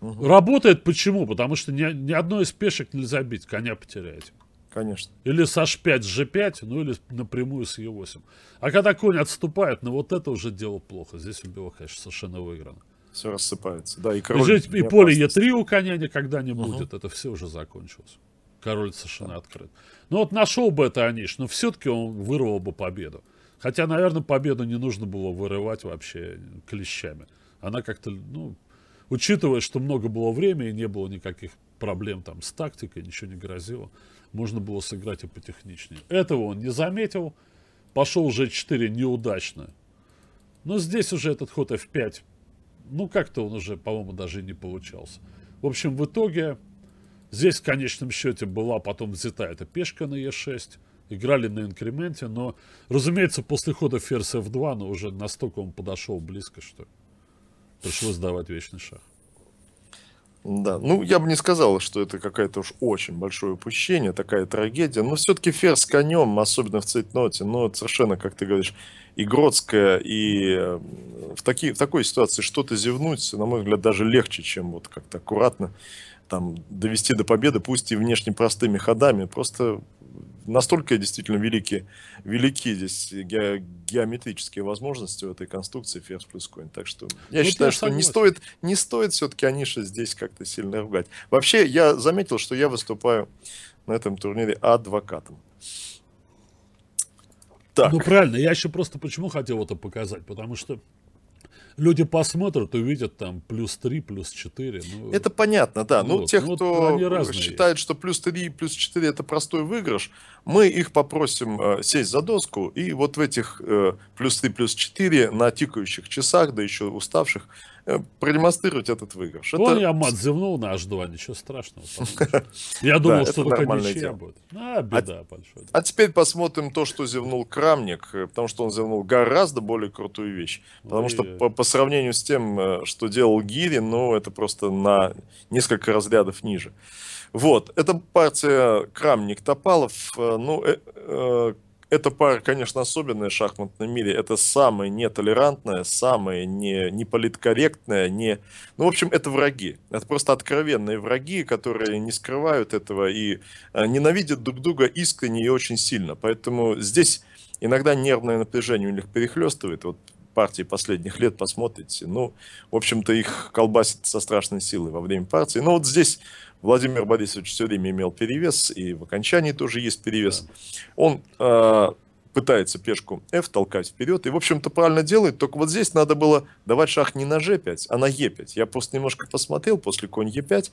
Угу. Работает почему? Потому что ни, ни одной из пешек нельзя бить, коня потерять. Конечно. Или с H5, G5, ну или напрямую с E8. А когда конь отступает, ну вот это уже дело плохо. Здесь у него, конечно, совершенно выиграно все рассыпается. Да, и король... Жить, и поле Е3 у коня никогда не будет, угу. это все уже закончилось. Король совершенно да. открыт. Ну вот нашел бы это Аниш, но все-таки он вырвал бы победу. Хотя, наверное, победу не нужно было вырывать вообще клещами. Она как-то, ну, учитывая, что много было времени и не было никаких проблем там с тактикой, ничего не грозило, можно было сыграть и потехничнее. Этого он не заметил. Пошел g4 неудачно. Но здесь уже этот ход f5 ну, как-то он уже, по-моему, даже и не получался. В общем, в итоге, здесь в конечном счете была потом взята эта пешка на Е6. Играли на инкременте, но, разумеется, после хода ферзь F2, но ну, уже настолько он подошел близко, что пришлось давать вечный шах. Да, ну я бы не сказал, что это какая то уж очень большое упущение, такая трагедия, но все-таки фер с конем, особенно в цейтноте, но ну, это совершенно, как ты говоришь, игротская, и э, в, таки, в такой ситуации что-то зевнуть, на мой взгляд, даже легче, чем вот как-то аккуратно там довести до победы, пусть и внешне простыми ходами, просто настолько действительно велики, велики здесь ге- геометрические возможности у этой конструкции Fierce плюс Coin. Так что я ну, считаю, что не стоит, не стоит все-таки Аниша здесь как-то сильно ругать. Вообще, я заметил, что я выступаю на этом турнире адвокатом. Так. Ну правильно, я еще просто почему хотел это показать, потому что люди посмотрят, увидят там плюс 3, плюс 4. Ну, это понятно, да. Ну, ну те, ну, кто считает, есть. что плюс 3 и плюс 4 это простой выигрыш, мы их попросим э, сесть за доску и вот в этих э, плюс 3, плюс 4 на тикающих часах, да еще уставших, Э, продемонстрировать этот выигрыш. Он ну, это... я мат зевнул на H2, ничего страшного. Я думал, что только ничья будет. А, беда а большая. А теперь посмотрим то, что зевнул Крамник, э, потому что он зевнул гораздо более крутую вещь. Потому что по сравнению с тем, э, что делал Гири, ну, это просто на несколько разрядов ниже. Вот, это партия Крамник-Топалов, ну, эта пара, конечно, особенная в шахматном мире. Это самая нетолерантная, самая не, не политкорректная, не... Ну, в общем, это враги. Это просто откровенные враги, которые не скрывают этого и э, ненавидят друг друга искренне и очень сильно. Поэтому здесь иногда нервное напряжение у них перехлестывает. Вот партии последних лет, посмотрите. Ну, в общем-то, их колбасит со страшной силой во время партии. Но вот здесь Владимир Борисович все время имел перевес, и в окончании тоже есть перевес. Он э, пытается пешку F толкать вперед, и, в общем-то, правильно делает, только вот здесь надо было давать шах не на G5, а на E5. Я просто немножко посмотрел после конь E5,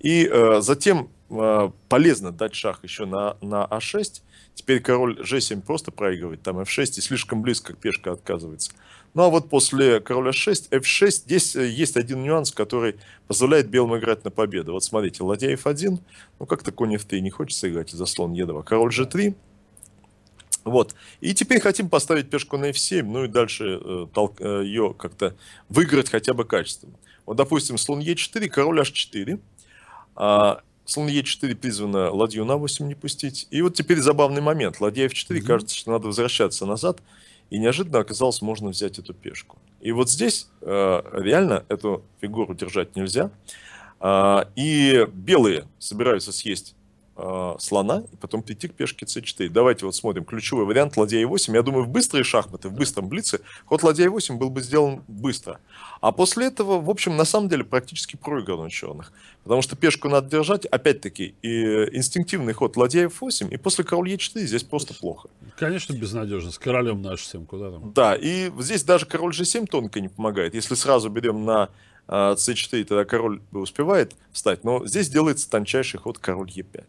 и э, затем э, полезно дать шах еще на, на А6, Теперь король g7 просто проигрывает, там f6, и слишком близко пешка отказывается. Ну а вот после короля h6, f6, здесь э, есть один нюанс, который позволяет белым играть на победу. Вот смотрите, ладья f1, ну как-то конь f3 не хочется играть, за слон e2. Король g3, вот. И теперь хотим поставить пешку на f7, ну и дальше э, толк, э, ее как-то выиграть хотя бы качеством. Вот, допустим, слон e4, король h4. А, Слон Е4 призвано ладью на 8 не пустить. И вот теперь забавный момент. Ладья F4, mm кажется, что надо возвращаться назад. И неожиданно оказалось, можно взять эту пешку. И вот здесь э, реально эту фигуру держать нельзя. Э, и белые собираются съесть а, слона и потом прийти к пешке c4. Давайте вот смотрим. Ключевой вариант ладья e8. Я думаю, в быстрые шахматы, в быстром блице ход ладья e8 был бы сделан быстро. А после этого, в общем, на самом деле практически проигран у черных. Потому что пешку надо держать, опять-таки, и инстинктивный ход ладья f8, и после король e4 здесь просто плохо. Конечно, безнадежно. С королем наш 7 куда там? Да, и здесь даже король g7 тонко не помогает. Если сразу берем на c4, а, тогда король успевает встать, но здесь делается тончайший ход король e5.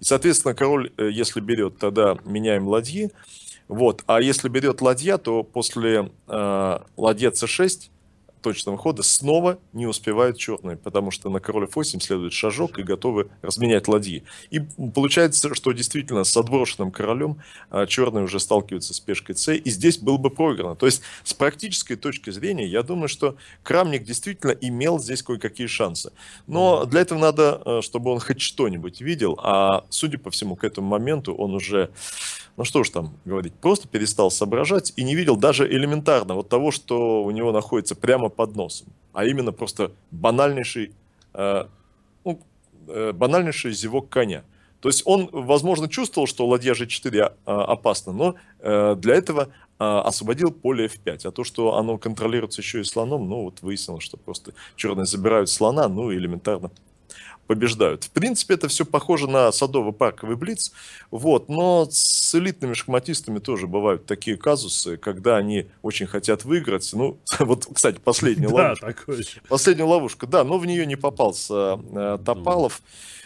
И, соответственно, король, э, если берет, тогда меняем ладьи. Вот. А если берет ладья, то после э, ладья c6 точного хода снова не успевают черные, потому что на король f8 следует шажок и готовы разменять ладьи. И получается, что действительно с отброшенным королем а, черные уже сталкиваются с пешкой c, и здесь было бы проиграно. То есть с практической точки зрения, я думаю, что Крамник действительно имел здесь кое-какие шансы. Но для этого надо, э, чтобы он хоть что-нибудь видел, а судя по всему, к этому моменту он уже ну что ж там говорить, просто перестал соображать и не видел даже элементарно вот того, что у него находится прямо под носом, а именно просто банальнейший, э, ну, э, банальнейший зевок коня. То есть он, возможно, чувствовал, что ладья G4 э, опасна, но э, для этого э, освободил поле F5. А то, что оно контролируется еще и слоном, ну вот выяснилось, что просто черные забирают слона, ну элементарно побеждают. В принципе, это все похоже на садово-парковый блиц, вот, но с элитными шахматистами тоже бывают такие казусы, когда они очень хотят выиграть. Ну, вот, кстати, последняя ловушка. Да, такое Последняя ловушка, да, но в нее не попался э, ну, Топалов.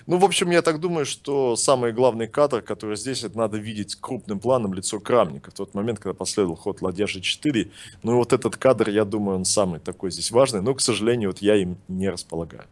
Ну, в общем, я так думаю, что самый главный кадр, который здесь, это надо видеть крупным планом лицо Крамника. В тот момент, когда последовал ход ладья g4. Ну, и вот этот кадр, я думаю, он самый такой здесь важный. Но, к сожалению, вот я им не располагаю.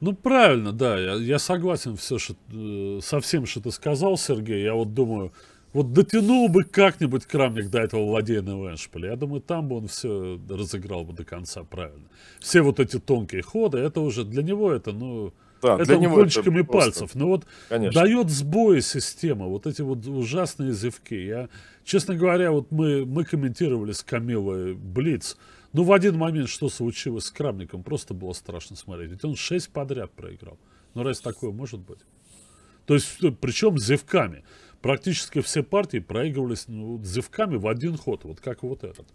Ну, правильно, да, я, я согласен все, что, э, со всем, что ты сказал, Сергей. Я вот думаю, вот дотянул бы как-нибудь Крамник до этого владения Веншполя. Я думаю, там бы он все разыграл бы до конца правильно. Все вот эти тонкие ходы, это уже для него это, ну, да, это для него кончиками это просто... пальцев. Но вот Конечно. дает сбои система, вот эти вот ужасные зевки. Я, честно говоря, вот мы, мы комментировали с Камилой Блиц, ну, в один момент, что случилось с Крамником, просто было страшно смотреть. Ведь он шесть подряд проиграл. Ну, раз такое может быть? То есть, ну, причем зевками. Практически все партии проигрывались ну, зевками в один ход, вот как вот этот.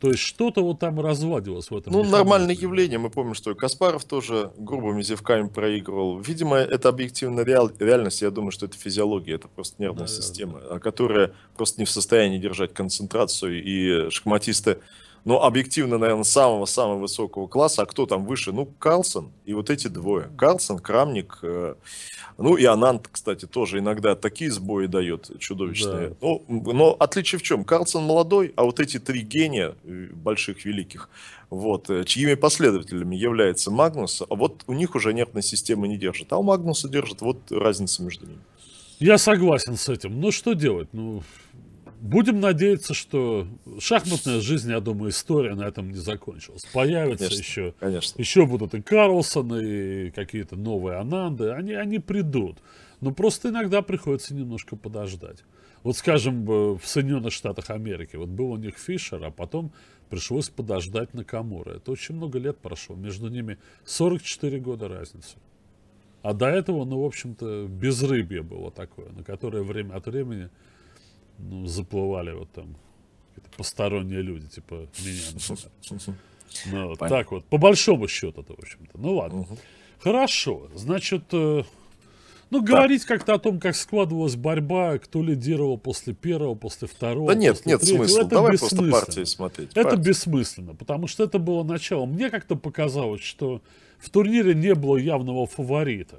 То есть что-то вот там разводилось в этом. Ну, нормальное явление. Мы помним, что Каспаров тоже грубыми зевками проигрывал. Видимо, это объективная реаль... реальность. Я думаю, что это физиология, это просто нервная Наверное. система, а которая просто не в состоянии держать концентрацию. И шахматисты но ну, объективно, наверное, самого-самого высокого класса. А кто там выше? Ну, Карлсон и вот эти двое. Карлсон, Крамник, э, ну и Анант, кстати, тоже иногда такие сбои дает чудовищные. Да. Ну, но отличие в чем? Карлсон молодой, а вот эти три гения э, больших, великих, вот, э, чьими последователями является Магнус, а вот у них уже нервная система не держит. А у Магнуса держит, вот разница между ними. Я согласен с этим. Ну, что делать? Ну, Будем надеяться, что шахматная жизнь, я думаю, история на этом не закончилась. Появятся конечно, еще, конечно. еще будут и Карлсон, и какие-то новые Ананды. Они, они придут. Но просто иногда приходится немножко подождать. Вот, скажем, в Соединенных Штатах Америки, вот был у них Фишер, а потом пришлось подождать на Камура. Это очень много лет прошло. Между ними 44 года разницы. А до этого, ну, в общем-то, безрыбье было такое, на которое время от времени ну, заплывали вот там посторонние люди, типа меня, например. Ну, так вот, по большому счету это, в общем-то. Ну ладно. Хорошо, значит, э, ну говорить как-то о том, как складывалась борьба, кто лидировал после первого, после второго. Да нет, нет третьего, смысла. Давай просто партии смотреть. Это бессмысленно, потому что это было начало. Мне как-то показалось, что в турнире не было явного фаворита.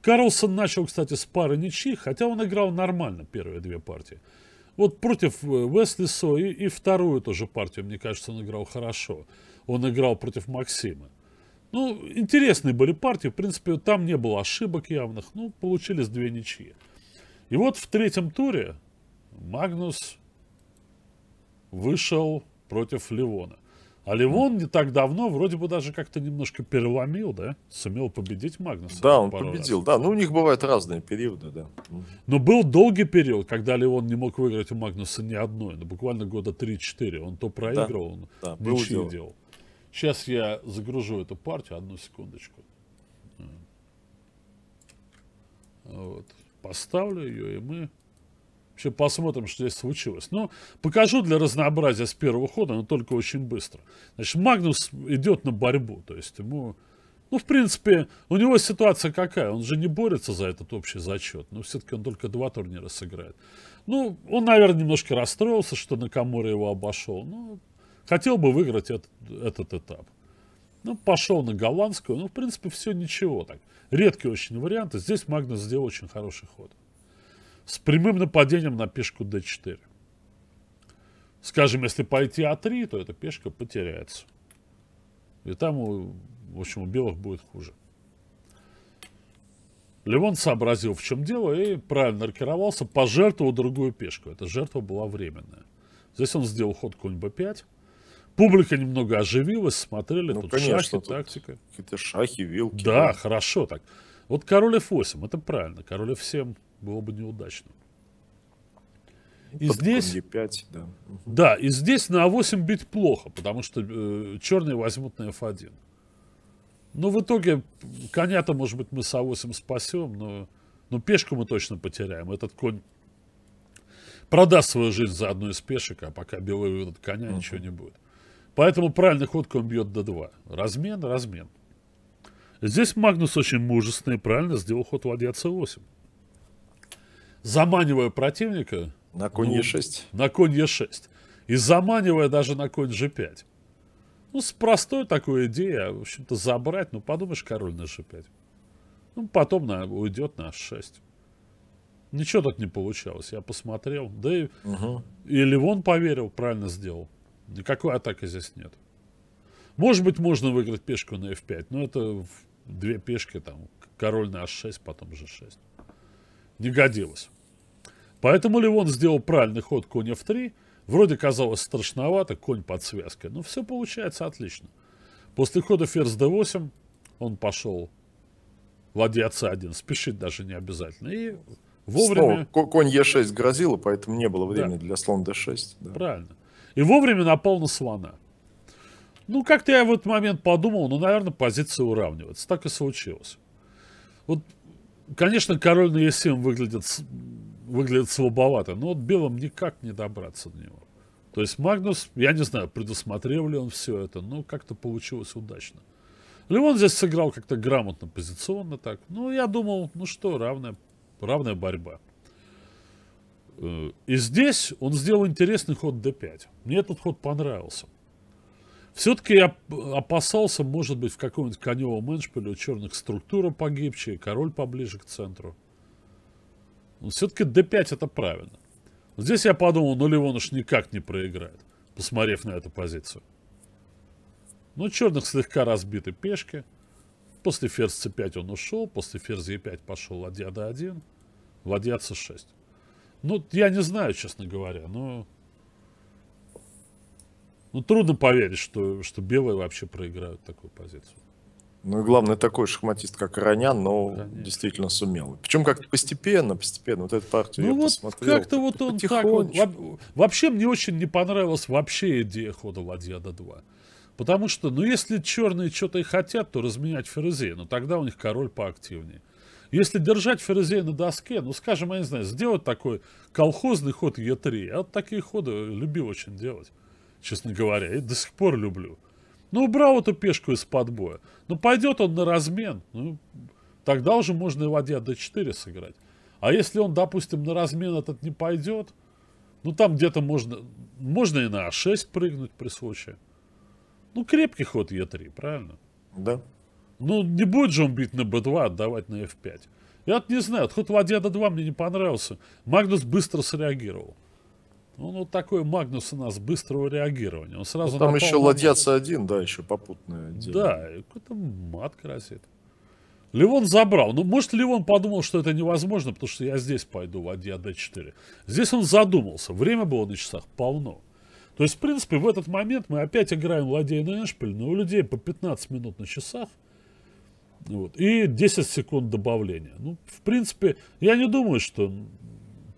Карлсон начал, кстати, с пары ничьих, хотя он играл нормально первые две партии. Вот против э, Уэсли Со и, и вторую тоже партию, мне кажется, он играл хорошо. Он играл против Максима. Ну, интересные были партии. В принципе, там не было ошибок явных. Ну, получились две ничьи. И вот в третьем туре Магнус вышел против Ливона. А Ливон не так давно вроде бы даже как-то немножко переломил, да? Сумел победить Магнуса. Да, он победил, раз. да. Ну, у них бывают разные периоды, да. Но был долгий период, когда Ливон не мог выиграть у Магнуса ни одной. Ну, буквально года 3-4. Он то проигрывал, да, он да, ничьи делал. Сейчас я загружу эту партию, одну секундочку. Э, вот. Поставлю ее, и мы еще посмотрим, что здесь случилось. Но ну, покажу для разнообразия с первого хода, но только очень быстро. Значит, Магнус идет на борьбу. То есть ему... Ну, в принципе, у него ситуация какая? Он же не борется за этот общий зачет. Но все-таки он только два турнира сыграет. Ну, он, наверное, немножко расстроился, что Накамура его обошел. Ну, хотел бы выиграть этот, этот этап. Ну, пошел на голландскую. Ну, в принципе, все ничего так. Редкие очень варианты. здесь Магнус сделал очень хороший ход с прямым нападением на пешку d4. Скажем, если пойти а3, то эта пешка потеряется. И там, в общем, у белых будет хуже. Левон сообразил, в чем дело, и правильно аркировался, пожертвовал другую пешку. Эта жертва была временная. Здесь он сделал ход конь b5. Публика немного оживилась, смотрели, ну, тут конечно, шахи, тут тактика. Какие-то шахи, вилки. Да, да, хорошо так. Вот король f8, это правильно. Король f7 было бы неудачно. И Под здесь, 5 да. да, и здесь на А8 бить плохо, потому что э, черные возьмут на F1. Но ну, в итоге, коня-то, может быть, мы с А8 спасем, но, но пешку мы точно потеряем. Этот конь продаст свою жизнь за одну из пешек, а пока белые выведут коня, uh-huh. ничего не будет. Поэтому правильный ход конь бьет d2. Размен, размен. Здесь Магнус очень мужественный и правильно сделал ход ладья c8 заманивая противника... На конь ну, Е6. На конь Е6. И заманивая даже на конь G5. Ну, с простой такой идеей, а, в общем-то, забрать, ну, подумаешь, король на G5. Ну, потом на, уйдет на H6. Ничего тут не получалось, я посмотрел. Да и, угу. и Ливон поверил, правильно сделал. Никакой атаки здесь нет. Может быть, можно выиграть пешку на F5, но это две пешки, там, король на H6, потом G6. Не годилось. Поэтому Ливон сделал правильный ход коня в 3. Вроде казалось страшновато, конь под связкой. Но все получается отлично. После хода ферзь d8 он пошел ладья c1. Спешить даже не обязательно. И вовремя... Снова, конь e6 грозило, поэтому не было времени да. для слон d6. Да. Правильно. И вовремя напал на слона. Ну, как-то я в этот момент подумал, ну, наверное, позиция уравнивается. Так и случилось. Вот, конечно, король на e7 выглядит выглядит слабовато. Но вот белым никак не добраться до него. То есть Магнус, я не знаю, предусмотрел ли он все это, но как-то получилось удачно. Левон здесь сыграл как-то грамотно, позиционно так. Ну, я думал, ну что, равная, равная борьба. Э, и здесь он сделал интересный ход d5. Мне этот ход понравился. Все-таки я опасался, может быть, в каком-нибудь коневом эншпиле у черных структура погибче, король поближе к центру. Все-таки d5 это правильно. Здесь я подумал, ну Ливон никак не проиграет, посмотрев на эту позицию. Но черных слегка разбиты пешки. После ферзь c5 он ушел, после ферзь e5 пошел ладья d1, ладья c6. Ну, я не знаю, честно говоря, но... Ну, трудно поверить, что, что белые вообще проиграют такую позицию. Ну и главное, такой шахматист, как Ронян, но Конечно. действительно сумел. Причем как-то постепенно, постепенно. Вот эту партию ну я вот посмотрел. как-то вот он так вот. Вообще мне очень не понравилась вообще идея хода ладья до 2. Потому что, ну если черные что-то и хотят, то разменять ферзей, но тогда у них король поактивнее. Если держать ферзей на доске, ну скажем, я не знаю, сделать такой колхозный ход Е3. Я вот такие ходы любил очень делать, честно говоря. И до сих пор люблю. Ну, убрал эту пешку из-под боя. Ну, пойдет он на размен. Ну, тогда уже можно и ладья d4 сыграть. А если он, допустим, на размен этот не пойдет, ну, там где-то можно, можно и на а6 прыгнуть при случае. Ну, крепкий ход e3, правильно? Да. Ну, не будет же он бить на b2, отдавать на f5. Я не знаю, ход ладья d2 мне не понравился. Магнус быстро среагировал. Он ну, вот ну, такой Магнус у нас быстрого реагирования. Он сразу ну, там еще ладьяца один, да, еще попутное дело. Да, какой-то мат красит. Левон забрал. Ну, может, Левон подумал, что это невозможно, потому что я здесь пойду, ладья Д 4 Здесь он задумался. Время было на часах полно. То есть, в принципе, в этот момент мы опять играем на эшпиль, но у людей по 15 минут на часах. Вот, и 10 секунд добавления. Ну, в принципе, я не думаю, что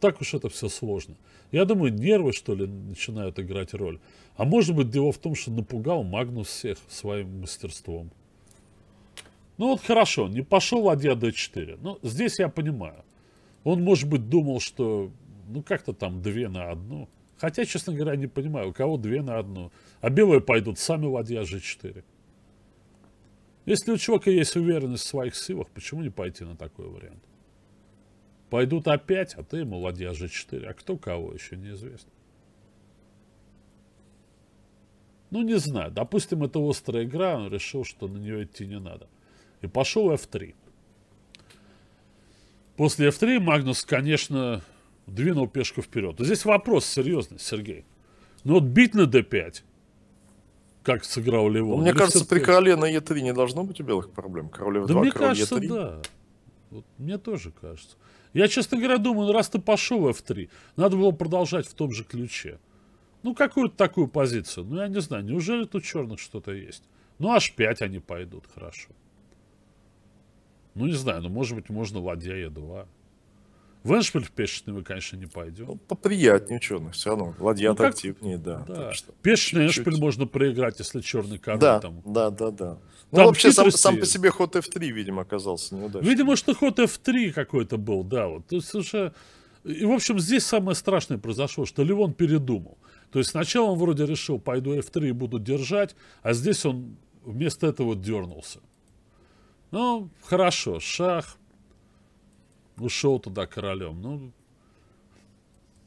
так уж это все сложно. Я думаю, нервы, что ли, начинают играть роль. А может быть, дело в том, что напугал Магнус всех своим мастерством. Ну вот хорошо, не пошел ладья d4. Но здесь я понимаю. Он, может быть, думал, что ну как-то там две на одну. Хотя, честно говоря, не понимаю, у кого две на одну. А белые пойдут сами ладья g4. Если у человека есть уверенность в своих силах, почему не пойти на такой вариант? Пойдут опять, а ты молодежь ладья 4 А кто кого, еще неизвестно. Ну, не знаю. Допустим, это острая игра, он решил, что на нее идти не надо. И пошел f3. После f3 Магнус, конечно, двинул пешку вперед. здесь вопрос серьезный, Сергей. Ну вот бить на d5, как сыграл Левон. Ну, мне кажется, при короле на e3 не должно быть у белых проблем. Король f2, да, мне король кажется, e3. да. Вот мне тоже кажется. Я, честно говоря, думаю, ну раз ты пошел в F3, надо было продолжать в том же ключе. Ну, какую-то такую позицию. Ну, я не знаю, неужели тут черных что-то есть? Ну, H5 они пойдут, хорошо. Ну, не знаю, ну, может быть, можно ладья E2. В Эшвиль в пешечный мы, конечно, не пойдем. Ну, поприятнее черных все равно. Ладья ну, активнее, да. да. Что, пешечный чуть-чуть. Эшвиль можно проиграть, если черный король да, там. Да, да, да. Ну, вообще сам, сам по себе ход F3, видимо, оказался неудачным. Видимо, что ход F3 какой-то был, да. Вот. То есть уже... И, в общем, здесь самое страшное произошло, что Левон передумал. То есть сначала он вроде решил, пойду F3 и буду держать, а здесь он вместо этого дернулся. Ну, хорошо, шах, ушел ну, туда королем. Ну,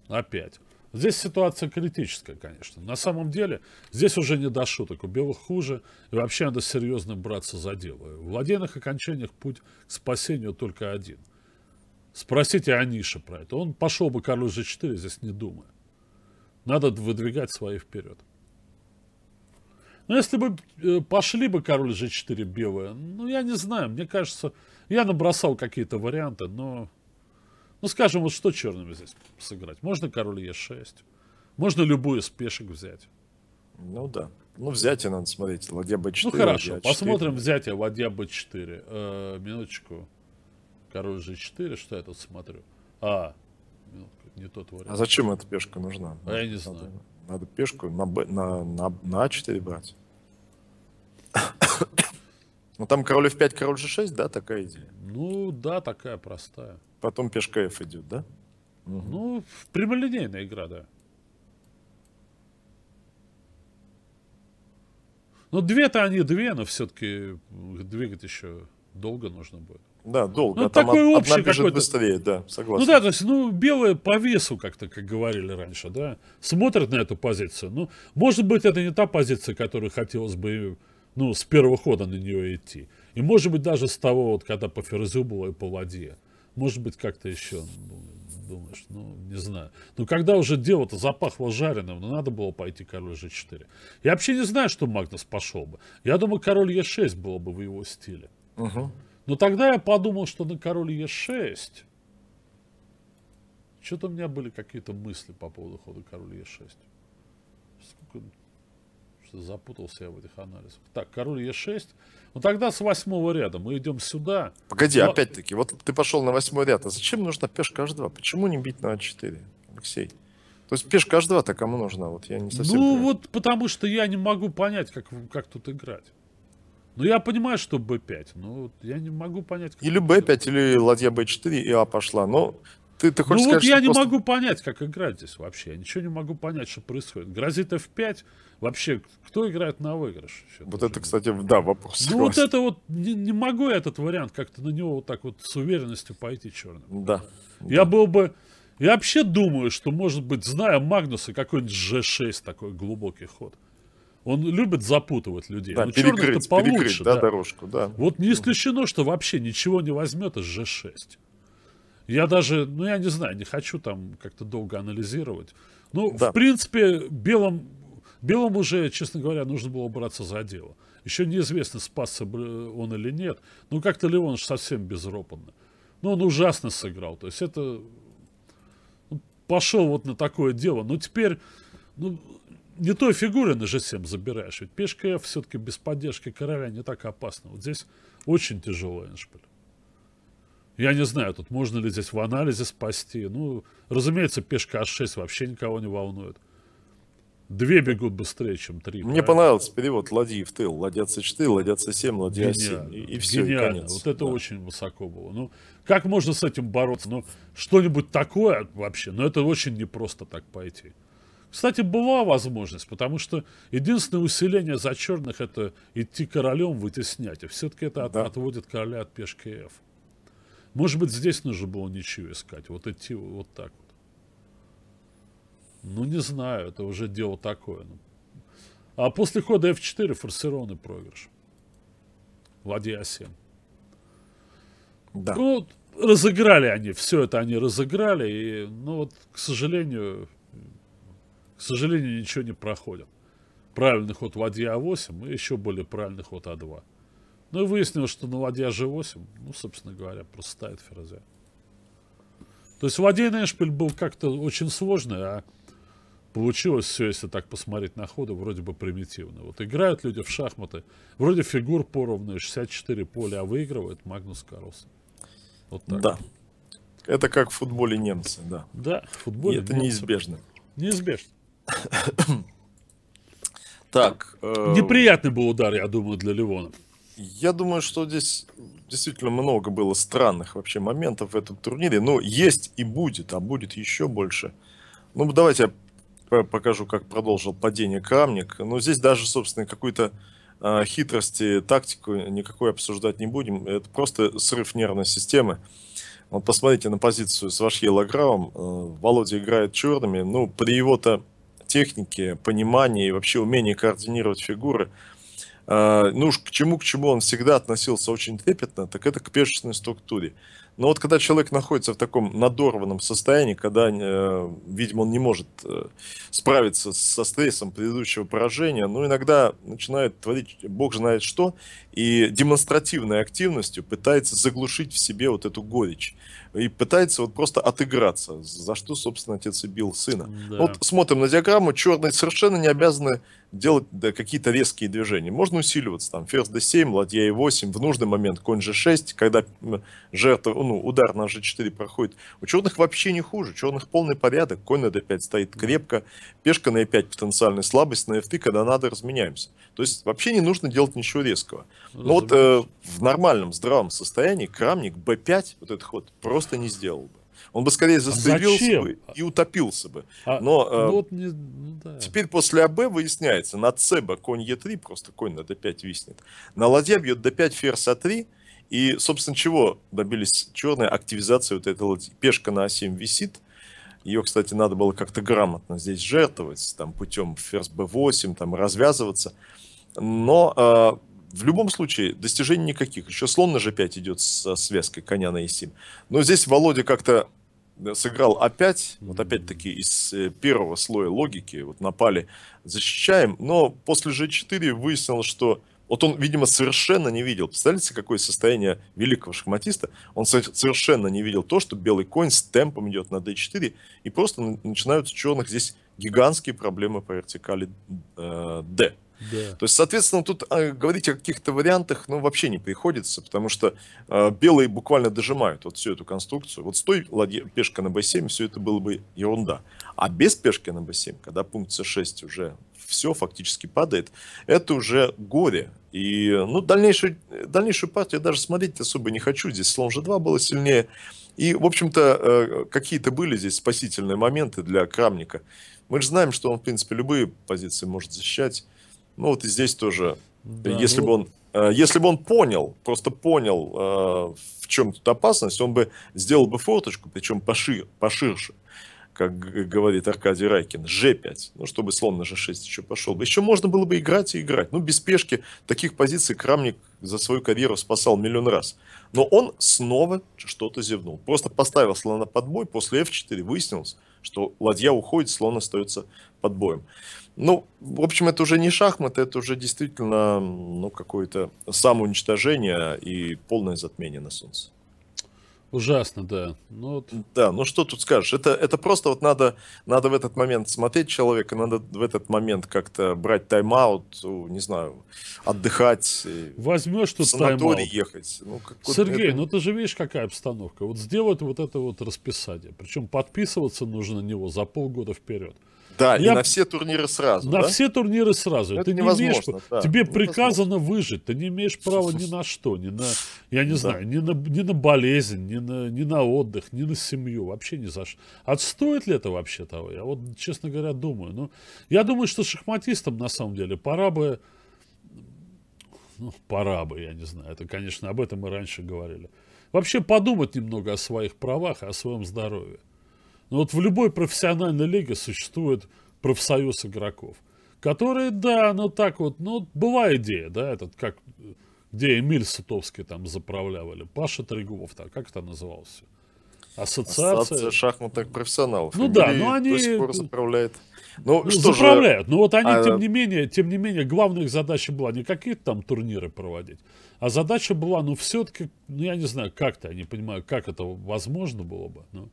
опять. Здесь ситуация критическая, конечно. На самом деле, здесь уже не до шуток. У белых хуже, и вообще надо серьезно браться за дело. В ладейных окончаниях путь к спасению только один. Спросите Аниша про это. Он пошел бы король g4, здесь не думая. Надо выдвигать свои вперед. Но ну, если бы э, пошли бы король g4 белые, ну, я не знаю, мне кажется, я набросал какие-то варианты, но... Ну, скажем, вот что черными здесь сыграть? Можно король Е6. Можно любую из пешек взять. Ну да. Ну, взятие надо смотреть. Ладья Б4. Ну, хорошо. Ладья а Посмотрим взятие ладья Б4. Э, минуточку. Король G4. Что я тут смотрю? А, минутку, не тот вариант. А зачем эта пешка нужна? А я не знаю. Надо пешку на, Б, на, на, на А4 брать. Ну там король f5, король g6, да, такая идея? Ну да, такая простая. Потом пешка f идет, да? Угу. Ну, прямолинейная игра, да. Ну, две-то они две, но все-таки двигать еще долго нужно будет. Да, долго. Ну, а такой там общий одна бежит быстрее, да, согласен. Ну да, то есть, ну, белые по весу как-то, как говорили раньше, да, смотрят на эту позицию. Ну, может быть, это не та позиция, которую хотелось бы ну, с первого хода на нее идти. И может быть даже с того, вот когда по Ферзю было и по ладье. Может быть как-то еще, ну, думаешь, ну, не знаю. Но когда уже дело-то запахло жареным, ну, надо было пойти король g4. Я вообще не знаю, что Магнус пошел бы. Я думаю, король e6 было бы в его стиле. Угу. Но тогда я подумал, что на король e6... Что-то у меня были какие-то мысли по поводу хода король e6. Сколько что запутался я в этих анализах. Так, король Е6. Ну тогда с восьмого ряда мы идем сюда. Погоди, Но... опять-таки, вот ты пошел на восьмой ряд. А зачем нужна пешка H2? Почему не бить на А4, Алексей? То есть пешка H2-то кому нужна? Вот я не совсем Ну понимаю. вот потому что я не могу понять, как, как тут играть. Ну я понимаю, что b5, но я не могу понять... Как или b5, или ладья b4 и а пошла. Но ты, ты хочешь ну сказать, вот я не просто... могу понять, как играть здесь вообще. Я ничего не могу понять, что происходит. Грозит F5. Вообще, кто играет на выигрыш? Еще вот это, кстати, да, вопрос. Ну вот это вот, не, не могу этот вариант как-то на него вот так вот с уверенностью пойти черным. Да. Я да. был бы... Я вообще думаю, что, может быть, зная Магнуса, какой-нибудь G6 такой глубокий ход. Он любит запутывать людей. Да, Но ну, перекрыть, получше, да, да, дорожку, да. Вот не ну. исключено, что вообще ничего не возьмет из G6. Я даже, ну я не знаю, не хочу там как-то долго анализировать. Ну, да. в принципе, белым, белым уже, честно говоря, нужно было браться за дело. Еще неизвестно, спасся бы он или нет. Ну, как-то Леон совсем безропотно. Ну, он ужасно сыграл. То есть это ну, пошел вот на такое дело. Но теперь, ну, не той фигуры на G7 забираешь. Ведь пешка F все-таки без поддержки короля не так опасно. Вот здесь очень тяжелый эншпиль. Я не знаю, тут можно ли здесь в анализе спасти. Ну, разумеется, пешка А6 вообще никого не волнует. Две бегут быстрее, чем три. Мне правильно? понравился перевод ладьи в тыл. Ладья c4, ладья c7, ладья Гениально. c7. И, и все, Гениально. и конец. Вот это да. очень высоко было. Ну, как можно с этим бороться? Ну, что-нибудь такое вообще. Но ну, это очень непросто так пойти. Кстати, была возможность, потому что единственное усиление за черных это идти королем вытеснять. И все-таки это да. отводит короля от пешки F. Может быть, здесь нужно было ничего искать. Вот идти вот так вот. Ну, не знаю, это уже дело такое. Ну. А после хода f4 форсированный проигрыш. Ладья 7. Да. Ну, разыграли они, все это они разыграли, и, ну вот, к сожалению, к сожалению, ничего не проходит. Правильный ход ладья А8 и еще более правильный ход А2. Ну и выяснилось, что на ладья G8, ну, собственно говоря, просто ставит ферзя. То есть ладейный шпиль был как-то очень сложный, а получилось все, если так посмотреть на ходы, вроде бы примитивно. Вот играют люди в шахматы, вроде фигур поровну, 64 поля, а выигрывает Магнус Карлсон. Вот так. Да. Это как в футболе немцы, да. Да, в футболе И это немцы. неизбежно. Неизбежно. Так. Э... Неприятный был удар, я думаю, для Ливона. Я думаю, что здесь действительно много было странных вообще моментов в этом турнире. но есть и будет, а будет еще больше. Ну, давайте я покажу, как продолжил падение камник. Но ну, здесь даже, собственно, какой-то э, хитрости, тактику никакой обсуждать не будем. Это просто срыв нервной системы. Вот посмотрите на позицию с Вашье Лагравом. Э, Володя играет черными. Ну, при его-то технике, понимании и вообще умении координировать фигуры – а, ну уж к чему, к чему он всегда относился очень трепетно, так это к пешечной структуре. Но вот когда человек находится в таком надорванном состоянии, когда, э, видимо, он не может э, справиться со стрессом предыдущего поражения, ну, иногда начинает творить бог знает что, и демонстративной активностью пытается заглушить в себе вот эту горечь и пытается вот просто отыграться, за что, собственно, отец и бил сына. Да. Вот смотрим на диаграмму, черные совершенно не обязаны делать да, какие-то резкие движения. Можно усиливаться, там, ферзь d7, ладья e8, в нужный момент конь g6, когда жертва, ну, удар на g4 проходит. У черных вообще не хуже, у черных полный порядок, конь на d5 стоит крепко, пешка на e5 потенциальная слабость, на f3, e когда надо, разменяемся. То есть вообще не нужно делать ничего резкого. Но ну вот э, в нормальном здравом состоянии крамник b5, вот этот ход, просто просто не сделал бы. Он бы скорее а застрелился а бы и утопился бы. А, Но э, ну, э, вот не, ну, да. теперь после АБ выясняется, на ЦБ конь Е3, просто конь на Д5 виснет, на ладья бьет Д5, ферзь А3, и, собственно, чего добились черные? Активизация вот этой ладьи. Пешка на А7 висит, ее, кстати, надо было как-то грамотно здесь жертвовать, там, путем ферзь б 8 там, развязываться. Но э, в любом случае достижений никаких. Еще слон на g5 идет со связкой коня на e7. Но здесь Володя как-то э, сыграл опять, вот опять-таки из э, первого слоя логики, вот напали, защищаем, но после g4 выяснилось, что вот он, видимо, совершенно не видел. Представляете, какое состояние великого шахматиста? Он совершенно не видел то, что белый конь с темпом идет на d4, и просто начинают у черных здесь гигантские проблемы по вертикали э, d. То есть, соответственно, тут э, говорить о каких-то вариантах, ну, вообще не приходится, потому что э, белые буквально дожимают вот всю эту конструкцию. Вот стой, ладья, пешка на b7, все это было бы ерунда. А без пешки на b7, когда пункт c6 уже все фактически падает, это уже горе. И, ну, дальнейшую, дальнейшую партию я даже смотреть особо не хочу. Здесь слон g2 было сильнее. И, в общем-то, э, какие-то были здесь спасительные моменты для Крамника. Мы же знаем, что он, в принципе, любые позиции может защищать. Ну вот и здесь тоже, да, если ну... бы он э, если бы он понял, просто понял, э, в чем тут опасность, он бы сделал бы форточку, причем пошир, поширше, как говорит Аркадий Райкин, G5, ну, чтобы слон на G6 еще пошел бы. Еще можно было бы играть и играть. Ну, без пешки таких позиций Крамник за свою карьеру спасал миллион раз. Но он снова что-то зевнул. Просто поставил слона под бой, после F4 выяснилось, что ладья уходит, слон остается под боем. Ну, в общем, это уже не шахматы, это уже действительно ну, какое-то самоуничтожение и полное затмение на солнце. Ужасно, да. Ну, вот... Да, ну что тут скажешь? Это, это просто вот надо, надо в этот момент смотреть человека, надо в этот момент как-то брать тайм-аут, не знаю, отдыхать. Э, Возьмешь тут тайм-аут. ехать. Ну, Сергей, это... ну ты же видишь, какая обстановка. Вот сделать вот это вот расписание. Причем подписываться нужно на него за полгода вперед. Да, я... и на все турниры сразу. На да? все турниры сразу. Это ты не имеешь, да, тебе невозможно. приказано выжить, ты не имеешь права ни на что, ни на, я не да. знаю, ни на, ни на болезнь, ни на, ни на отдых, ни на семью, вообще ни за что. Отстоит а ли это вообще того? Я вот, честно говоря, думаю. Ну, я думаю, что шахматистам, на самом деле, пора бы, ну, пора бы, я не знаю, это, конечно, об этом мы раньше говорили. Вообще подумать немного о своих правах о своем здоровье. Но ну, вот в любой профессиональной лиге существует профсоюз игроков, которые, да, ну так вот, ну, была идея, да, этот как, где Эмиль Сутовский там заправлял или Паша Трегубов, так как это называлось? Ассоциация... Ассоциация шахматных профессионалов. Ну да, но ну, они... До сих пор заправляет. Ну, ну что заправляют. Же... Но ну, вот они, а... тем, не менее, тем не менее, главная задача была не какие-то там турниры проводить, а задача была, ну, все-таки, ну, я не знаю, как-то, я не понимаю, как это возможно было бы. Но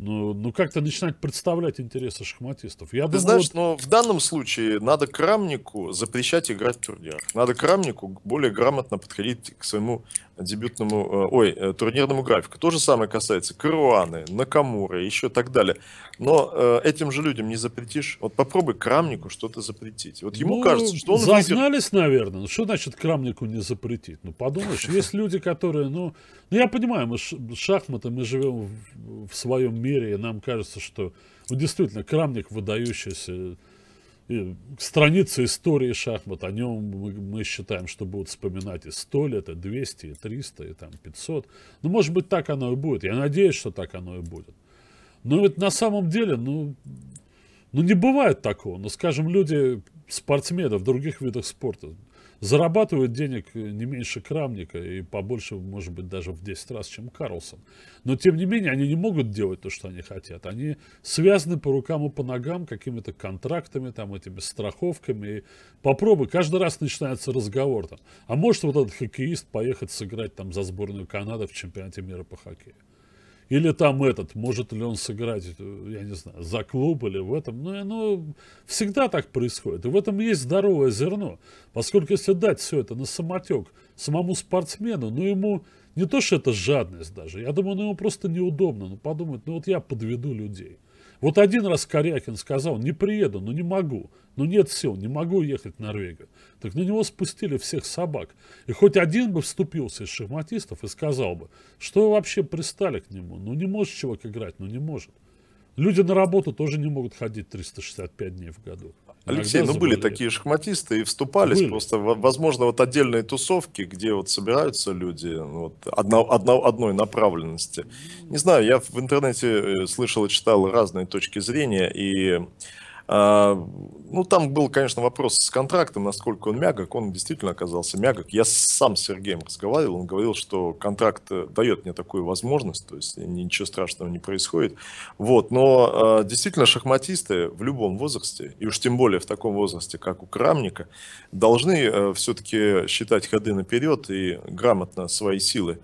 ну, ну как-то начинать представлять интересы шахматистов. Я Ты думаю, знаешь, вот... но ну, в данном случае надо Крамнику запрещать играть в турнирах. Надо Крамнику более грамотно подходить к своему дебютному, э, ой, э, турнирному графику. То же самое касается Каруаны, Накамуры, еще так далее. Но э, этим же людям не запретишь. Вот попробуй Крамнику что-то запретить. Вот ему ну, кажется, что он... Зазнались, выиграл... наверное. Ну, что значит Крамнику не запретить? Ну, подумаешь, есть люди, которые, ну... Ну, я понимаю, мы шахматы, мы живем в, в своем мире, и нам кажется, что... Ну, действительно, Крамник выдающийся страница истории шахмат, о нем мы, мы считаем, что будут вспоминать и 100 лет, и 200, и 300, и там 500. Ну, может быть, так оно и будет. Я надеюсь, что так оно и будет. Но ведь на самом деле, ну, ну не бывает такого. Ну, скажем, люди, спортсмены в других видах спорта, зарабатывает денег э, не меньше Крамника и побольше, может быть, даже в 10 раз, чем Карлсон. Но, тем не менее, они не могут делать то, что они хотят. Они связаны по рукам и по ногам какими-то контрактами, там, этими страховками. И попробуй, каждый раз начинается разговор там. А может вот этот хоккеист поехать сыграть там за сборную Канады в чемпионате мира по хоккею? Или там этот, может ли он сыграть, э, я не знаю, за клуб или в этом. Ну, оно всегда так происходит. И в этом есть здоровое зерно. Поскольку если дать все это на самотек самому спортсмену, ну ему не то, что это жадность даже. Я думаю, ну ему просто неудобно. Ну подумать, ну вот я подведу людей. Вот один раз Корякин сказал, не приеду, ну не могу, ну нет сил, не могу ехать в Норвегию. Так на него спустили всех собак. И хоть один бы вступился из шахматистов и сказал бы, что вы вообще пристали к нему, ну не может человек играть, ну не может. Люди на работу тоже не могут ходить 365 дней в году. Алексей, ну были такие шахматисты и вступались были. просто, возможно, вот отдельные тусовки, где вот собираются люди ну, вот, одно, одно, одной направленности. Не знаю, я в интернете э, слышал и читал разные точки зрения, и а, ну, там был, конечно, вопрос с контрактом, насколько он мягок. Он действительно оказался мягок. Я сам с Сергеем разговаривал, он говорил, что контракт э, дает мне такую возможность, то есть ничего страшного не происходит. Вот, но а, действительно шахматисты в любом возрасте, и уж тем более в таком возрасте, как у Крамника, должны э, все-таки считать ходы наперед и грамотно свои силы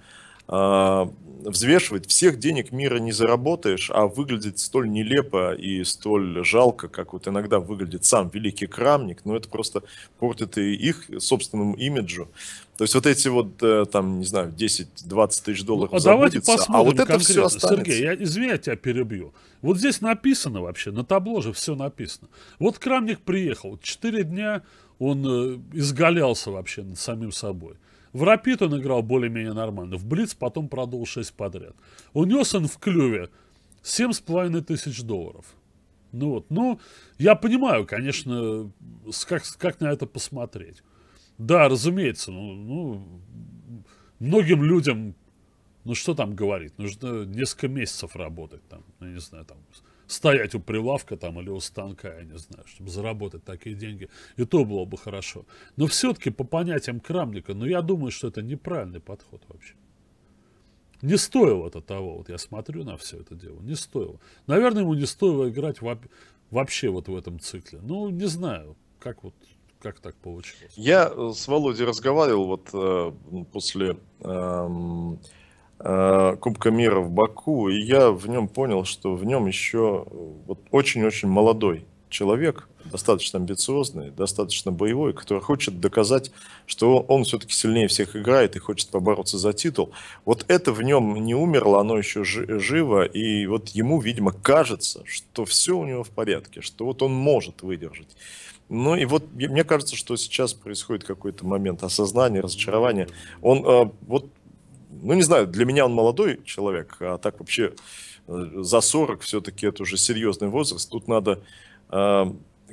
а, взвешивать. Всех денег мира не заработаешь, а выглядит столь нелепо и столь жалко, как вот иногда выглядит сам великий крамник, но ну, это просто портит и их собственному имиджу. То есть вот эти вот, э, там, не знаю, 10-20 тысяч ну, долларов ну, а давайте посмотрим а вот это конкретно. все останется. Сергей, я, извини, я тебя перебью. Вот здесь написано вообще, на табло же все написано. Вот крамник приехал, 4 дня он э, изгалялся вообще над самим собой. В Рапид он играл более-менее нормально. В Блиц потом продал 6 подряд. Унес он в клюве 7,5 тысяч долларов. Ну вот, ну, я понимаю, конечно, как, как на это посмотреть. Да, разумеется, ну, ну, многим людям, ну что там говорить, нужно несколько месяцев работать там, ну не знаю, там, стоять у прилавка там или у станка, я не знаю, чтобы заработать такие деньги. И то было бы хорошо. Но все-таки по понятиям Крамника, ну я думаю, что это неправильный подход вообще. Не стоило это того, вот я смотрю на все это дело, не стоило. Наверное, ему не стоило играть вообще вот в этом цикле. Ну, не знаю, как вот как так получилось? Я э, с Володей разговаривал вот э, после э, Э, Кубка мира в Баку, и я в нем понял, что в нем еще э, вот очень-очень молодой человек, достаточно амбициозный, достаточно боевой, который хочет доказать, что он все-таки сильнее всех играет и хочет побороться за титул. Вот это в нем не умерло, оно еще живо, и вот ему, видимо, кажется, что все у него в порядке, что вот он может выдержать. Ну и вот мне кажется, что сейчас происходит какой-то момент осознания, разочарования. Он э, вот ну, не знаю, для меня он молодой человек, а так вообще э, за 40 все-таки это уже серьезный возраст. Тут надо э,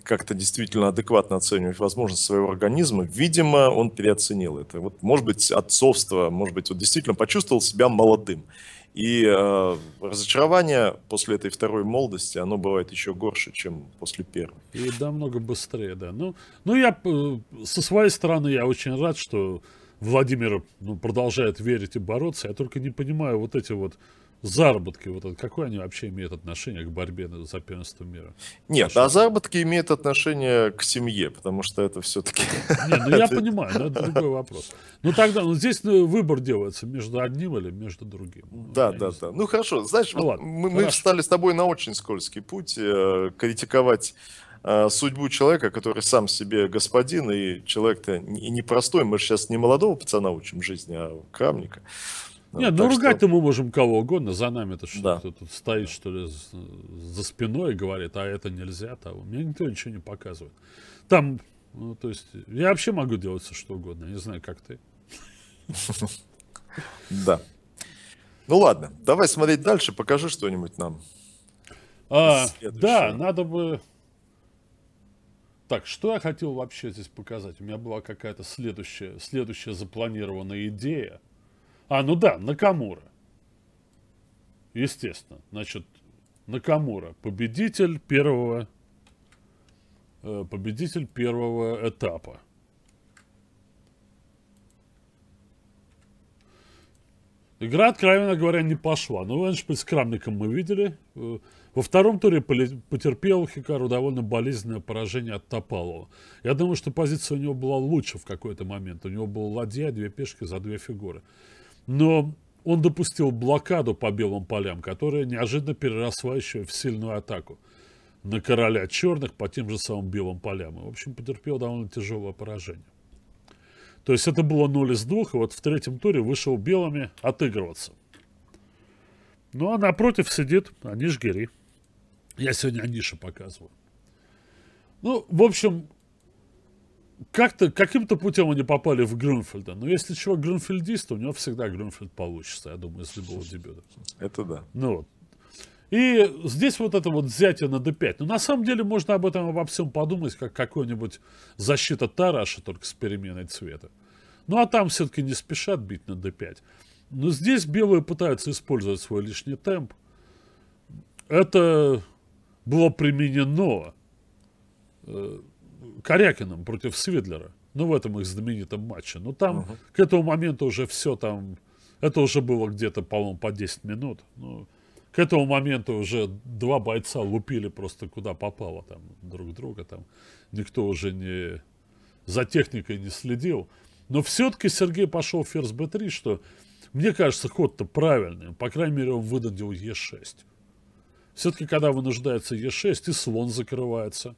как-то действительно адекватно оценивать возможность своего организма. Видимо, он переоценил это. Вот, может быть, отцовство, может быть, он действительно почувствовал себя молодым. И э, разочарование после этой второй молодости, оно бывает еще горше, чем после первой. И намного быстрее, да. Ну, ну я э, со своей стороны, я очень рад, что Владимир ну, продолжает верить и бороться. Я только не понимаю вот эти вот заработки, вот это, какое они вообще имеют отношение к борьбе за первенство мира? Нет, Значит, а заработки имеют отношение к семье, потому что это все-таки... Нет, ну я понимаю, но это другой вопрос. Ну тогда, ну здесь ну, выбор делается между одним или между другим. Да, да, да. Ну хорошо, знаешь, ну, мы, мы встали с тобой на очень скользкий путь, э, критиковать Э, судьбу человека, который сам себе господин, и человек-то непростой, мы же сейчас не молодого пацана учим жизни, а крамника. Нет, ну, ругать-то что... мы можем кого угодно, за нами-то что да. тут стоит, что ли, за спиной и говорит, а это нельзя, того. Мне никто ничего не показывает. Там, ну, то есть, я вообще могу делать все, что угодно, не знаю, как ты. Да. Ну ладно, давай смотреть дальше, покажи что-нибудь нам. А, да, надо бы так, что я хотел вообще здесь показать? У меня была какая-то следующая, следующая запланированная идея. А, ну да, Накамура. Естественно. Значит, Накамура. Победитель первого... Э, победитель первого этапа. Игра, откровенно говоря, не пошла. Ну, раньше с Крамником мы видели. Э, во втором туре потерпел Хикару довольно болезненное поражение от Топалова. Я думаю, что позиция у него была лучше в какой-то момент. У него был ладья, две пешки за две фигуры. Но он допустил блокаду по белым полям, которая неожиданно переросла еще в сильную атаку на короля черных по тем же самым белым полям. И, в общем, потерпел довольно тяжелое поражение. То есть это было 0 из 2, и вот в третьем туре вышел белыми отыгрываться. Ну а напротив сидит Аниш Гири. Я сегодня Анише показываю. Ну, в общем, как-то, каким-то путем они попали в Грюнфельда. Но если чего Грюнфельдист, у него всегда Грюнфельд получится, я думаю, из любого дебюта. Это да. Ну вот. И здесь вот это вот взятие на d5. Но ну, на самом деле можно об этом обо всем подумать, как какой-нибудь защита Тараша, только с переменой цвета. Ну а там все-таки не спешат бить на d5. Но здесь белые пытаются использовать свой лишний темп. Это было применено э, Корякиным против Свидлера. Ну, в этом их знаменитом матче. Но там uh-huh. к этому моменту уже все там... Это уже было где-то, по-моему, по 10 минут. Ну, к этому моменту уже два бойца лупили просто куда попало там друг друга. Там никто уже не за техникой не следил. Но все-таки Сергей пошел в ферзь b3, что, мне кажется, ход-то правильный. По крайней мере, он выдадил e6. Все-таки, когда вынуждается Е6, и слон закрывается.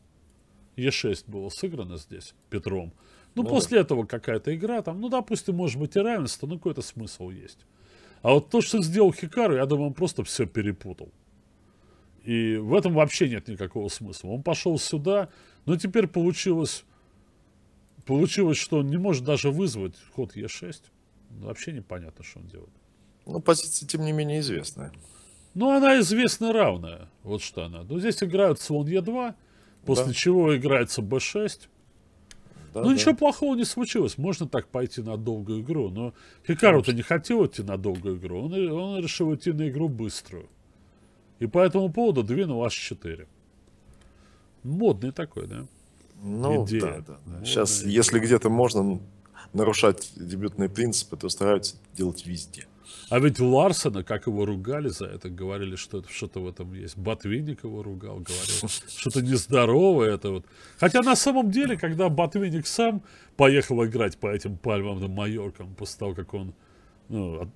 Е6 было сыграно здесь Петром. Ну, ну после да. этого какая-то игра там, ну, допустим, может быть и равенство, но какой-то смысл есть. А вот то, что сделал Хикару, я думаю, он просто все перепутал. И в этом вообще нет никакого смысла. Он пошел сюда, но теперь получилось, получилось, что он не может даже вызвать ход Е6. Вообще непонятно, что он делает. Ну, позиция, тем не менее, известная. Но ну, она известно равная. Вот что она. Ну, здесь играют слон Е2, после да. чего играется Б6. Да, ну, да. ничего плохого не случилось. Можно так пойти на долгую игру. Но Хикару-то не хотел идти на долгую игру. Он, он решил идти на игру быструю. И по этому поводу двинул H4. Модный такой, да? Ну, Идея. да, да. да. Сейчас, если где-то можно нарушать дебютные принципы, то стараются делать везде. А ведь Ларсона, как его ругали за это, говорили, что это что-то в этом есть. Ботвинник его ругал, говорил, что-то нездоровое это вот. Хотя на самом деле, когда Ботвинник сам поехал играть по этим пальмам на Майоркам, после того, как он ну,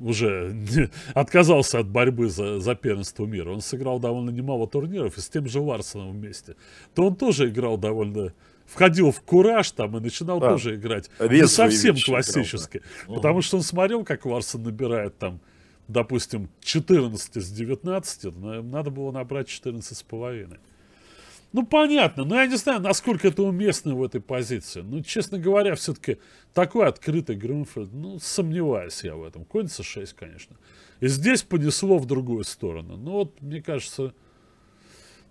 уже отказался от борьбы за, за первенство мира. Он сыграл довольно немало турниров и с тем же Ларсоном вместе. То он тоже играл довольно входил в кураж там и начинал да. тоже играть. Резвые не совсем классически. Угу. Потому что он смотрел, как Ларсон набирает там, допустим, 14 с 19, но надо было набрать 14 с половиной. Ну, понятно, но я не знаю, насколько это уместно в этой позиции. Ну, честно говоря, все-таки такой открытый Грюнфельд, ну, сомневаюсь я в этом. Конь c6, конечно. И здесь понесло в другую сторону. Ну, вот, мне кажется...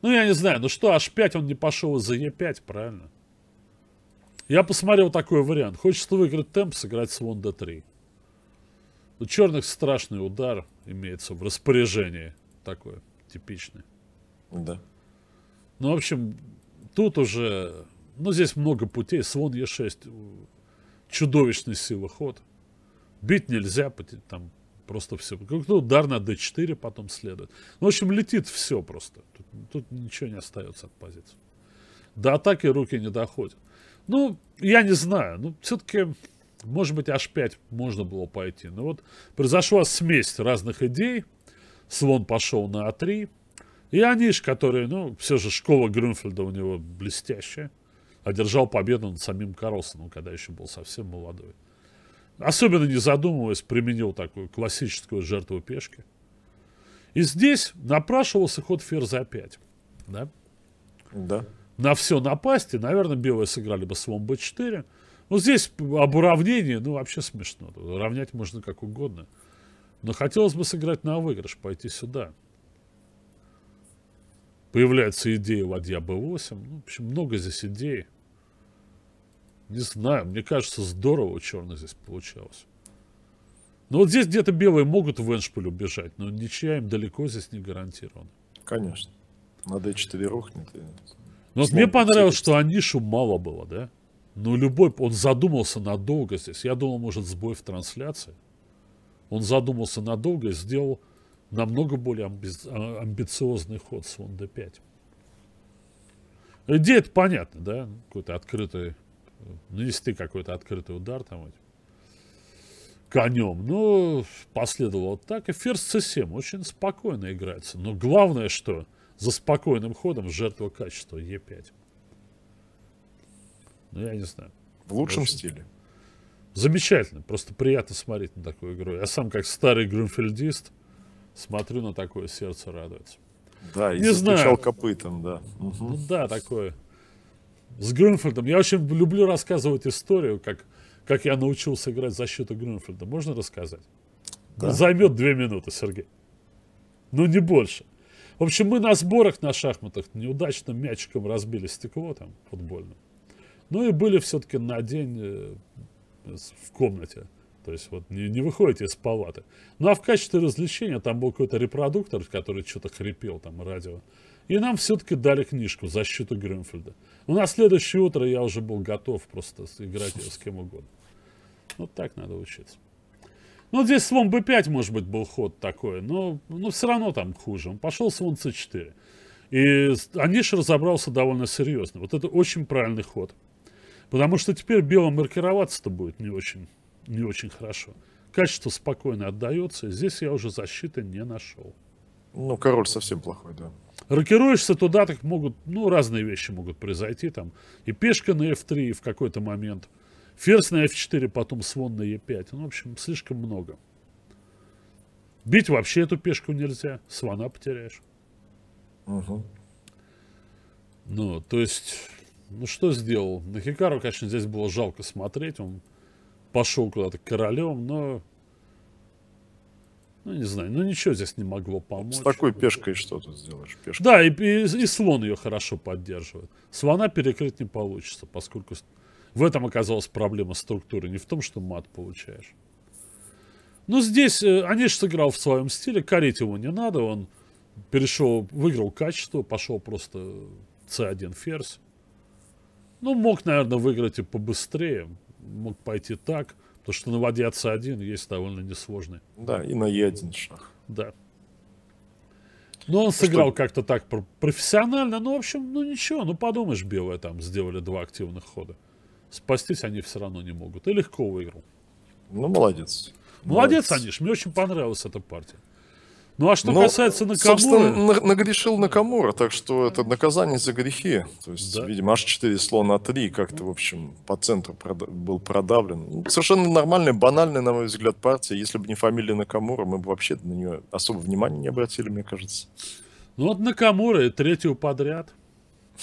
Ну, я не знаю, ну что, h5 он не пошел за е 5 правильно? Я посмотрел такой вариант. Хочется выиграть темп, сыграть слон d3. У черных страшный удар имеется в распоряжении. Такой типичный. Да. Ну, в общем, тут уже... Ну, здесь много путей. Слон e6. Чудовищный силы ход. Бить нельзя, там просто все. как то удар на d4 потом следует. Ну, в общем, летит все просто. Тут, тут ничего не остается от позиции. До атаки руки не доходят. Ну, я не знаю. Ну, все-таки, может быть, h 5 можно было пойти. Но вот произошла смесь разных идей. Слон пошел на А3. И Аниш, который, ну, все же школа Грюнфельда у него блестящая, одержал победу над самим Карлсоном, когда еще был совсем молодой. Особенно не задумываясь, применил такую классическую жертву пешки. И здесь напрашивался ход ферзь за 5. Да? Да на все напасть, и, наверное, белые сыграли бы слон b4. Ну, здесь об уравнении, ну, вообще смешно. Равнять можно как угодно. Но хотелось бы сыграть на выигрыш, пойти сюда. Появляется идея ладья b8. Ну, в общем, много здесь идей. Не знаю, мне кажется, здорово у черных здесь получалось. Но вот здесь где-то белые могут в эншпиль убежать, но ничья им далеко здесь не гарантирована. Конечно. На d4 рухнет. Ну, вот мне понравилось, что Анишу мало было, да? Но любой, он задумался надолго здесь. Я думал, может, сбой в трансляции. Он задумался надолго и сделал намного более амби... А, амбициозный ход с УНД-5. Идея это понятно, да? Ну, какой-то открытый, нанести какой-то открытый удар там этим конем. Ну, последовало так. И ферзь c7 очень спокойно играется. Но главное, что за спокойным ходом жертва качества Е5. Ну, я не знаю. В лучшем Очень... стиле. Замечательно. Просто приятно смотреть на такую игру. Я сам, как старый грюнфельдист, смотрю на такое, сердце радуется. Да, и не знаю. копытом, да. Угу. Ну, да, такое. С Грюнфельдом. Я очень люблю рассказывать историю, как, как я научился играть в защиту Грюнфельда. Можно рассказать? Да. Займет две минуты, Сергей. Ну, не больше. В общем, мы на сборах на шахматах неудачно мячиком разбили стекло там футбольное. Ну и были все-таки на день э, в комнате. То есть вот не, не выходите из палаты. Ну а в качестве развлечения там был какой-то репродуктор, который что-то хрипел там радио. И нам все-таки дали книжку «Защиту Грюнфельда». Но ну, на следующее утро я уже был готов просто играть с кем угодно. Вот ну, так надо учиться. Ну, здесь слон b5, может быть, был ход такой, но, но ну, все равно там хуже. Он пошел слон c4. И Аниш разобрался довольно серьезно. Вот это очень правильный ход. Потому что теперь белым маркироваться-то будет не очень, не очень хорошо. Качество спокойно отдается. Здесь я уже защиты не нашел. Ну, король совсем плохой, да. Рокируешься туда, так могут, ну, разные вещи могут произойти там. И пешка на f3 в какой-то момент. Ферзь на f4, потом свон на e5. Ну, в общем, слишком много. Бить вообще эту пешку нельзя. свона потеряешь. Угу. Ну, то есть, ну что сделал? На Хикару, конечно, здесь было жалко смотреть. Он пошел куда-то королем, но... Ну, не знаю, ну ничего здесь не могло помочь. С такой пешкой что ты сделаешь? Пешка. Да, и, и, и слон ее хорошо поддерживает. Слона перекрыть не получится, поскольку в этом оказалась проблема структуры, не в том, что мат получаешь. Но ну, здесь они э, Аниш сыграл в своем стиле, корить его не надо, он перешел, выиграл качество, пошел просто c1 ферзь. Ну, мог, наверное, выиграть и побыстрее, мог пойти так, потому что на воде c1 есть довольно несложный. Да, и на e1 шах. Да. Но он ну, сыграл как-то так профессионально, ну, в общем, ну ничего, ну подумаешь, белые там сделали два активных хода спастись они все равно не могут. И легко выиграл. Ну, молодец. Молодец, Аниш, мне очень понравилась эта партия. Ну а что Но, ну, касается Накамура... Собственно, нагрешил Накамура, так что это наказание за грехи. То есть, да. видимо, аж 4 слона 3 а как-то, в общем, по центру был продавлен. Ну, совершенно нормальная, банальная, на мой взгляд, партия. Если бы не фамилия Накамура, мы бы вообще на нее особо внимания не обратили, мне кажется. Ну вот Накамура и третью подряд.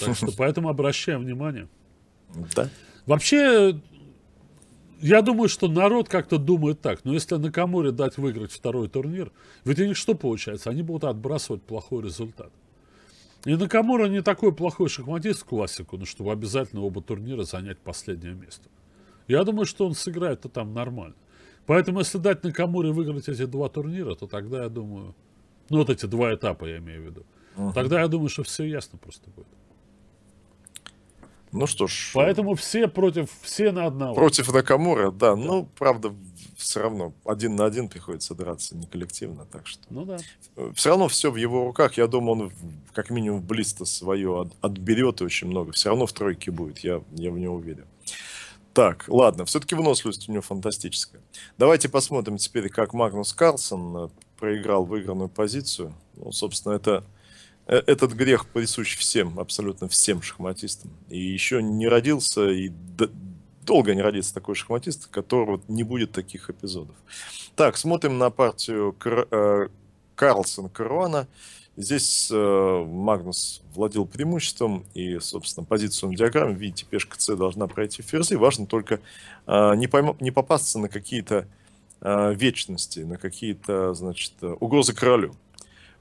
Так что поэтому обращаем внимание. Да. Вообще, я думаю, что народ как-то думает так. Но если Накамуре дать выиграть второй турнир, ведь у них что получается? Они будут отбрасывать плохой результат. И Накамура не такой плохой шахматист в классику, но ну, чтобы обязательно оба турнира занять последнее место. Я думаю, что он сыграет-то там нормально. Поэтому, если дать Накамуре выиграть эти два турнира, то тогда, я думаю... Ну, вот эти два этапа, я имею в виду. Uh-huh. Тогда, я думаю, что все ясно просто будет. Ну что ж. Поэтому все против, все на одного. Против Накамура, да. да. Ну, правда, все равно один на один приходится драться, не коллективно, так что. Ну да. Все равно все в его руках. Я думаю, он как минимум близко свое отберет и очень много. Все равно в тройке будет, я, я в него уверен. Так, ладно, все-таки выносливость у него фантастическая. Давайте посмотрим теперь, как Магнус Карлсон э, проиграл выигранную позицию. Ну, собственно, это Э, этот грех присущ всем, абсолютно всем шахматистам. И еще не родился, и долго не родится такой шахматист, которого не будет таких эпизодов. Так, смотрим на партию Кар... Э, Карлсон Каруана. Здесь э, Магнус владел преимуществом, и, собственно, позицию на диаграмме, видите, пешка С должна пройти в ферзы. Важно только не, пойма, не попасться на какие-то вечности, на какие-то, значит, угрозы королю.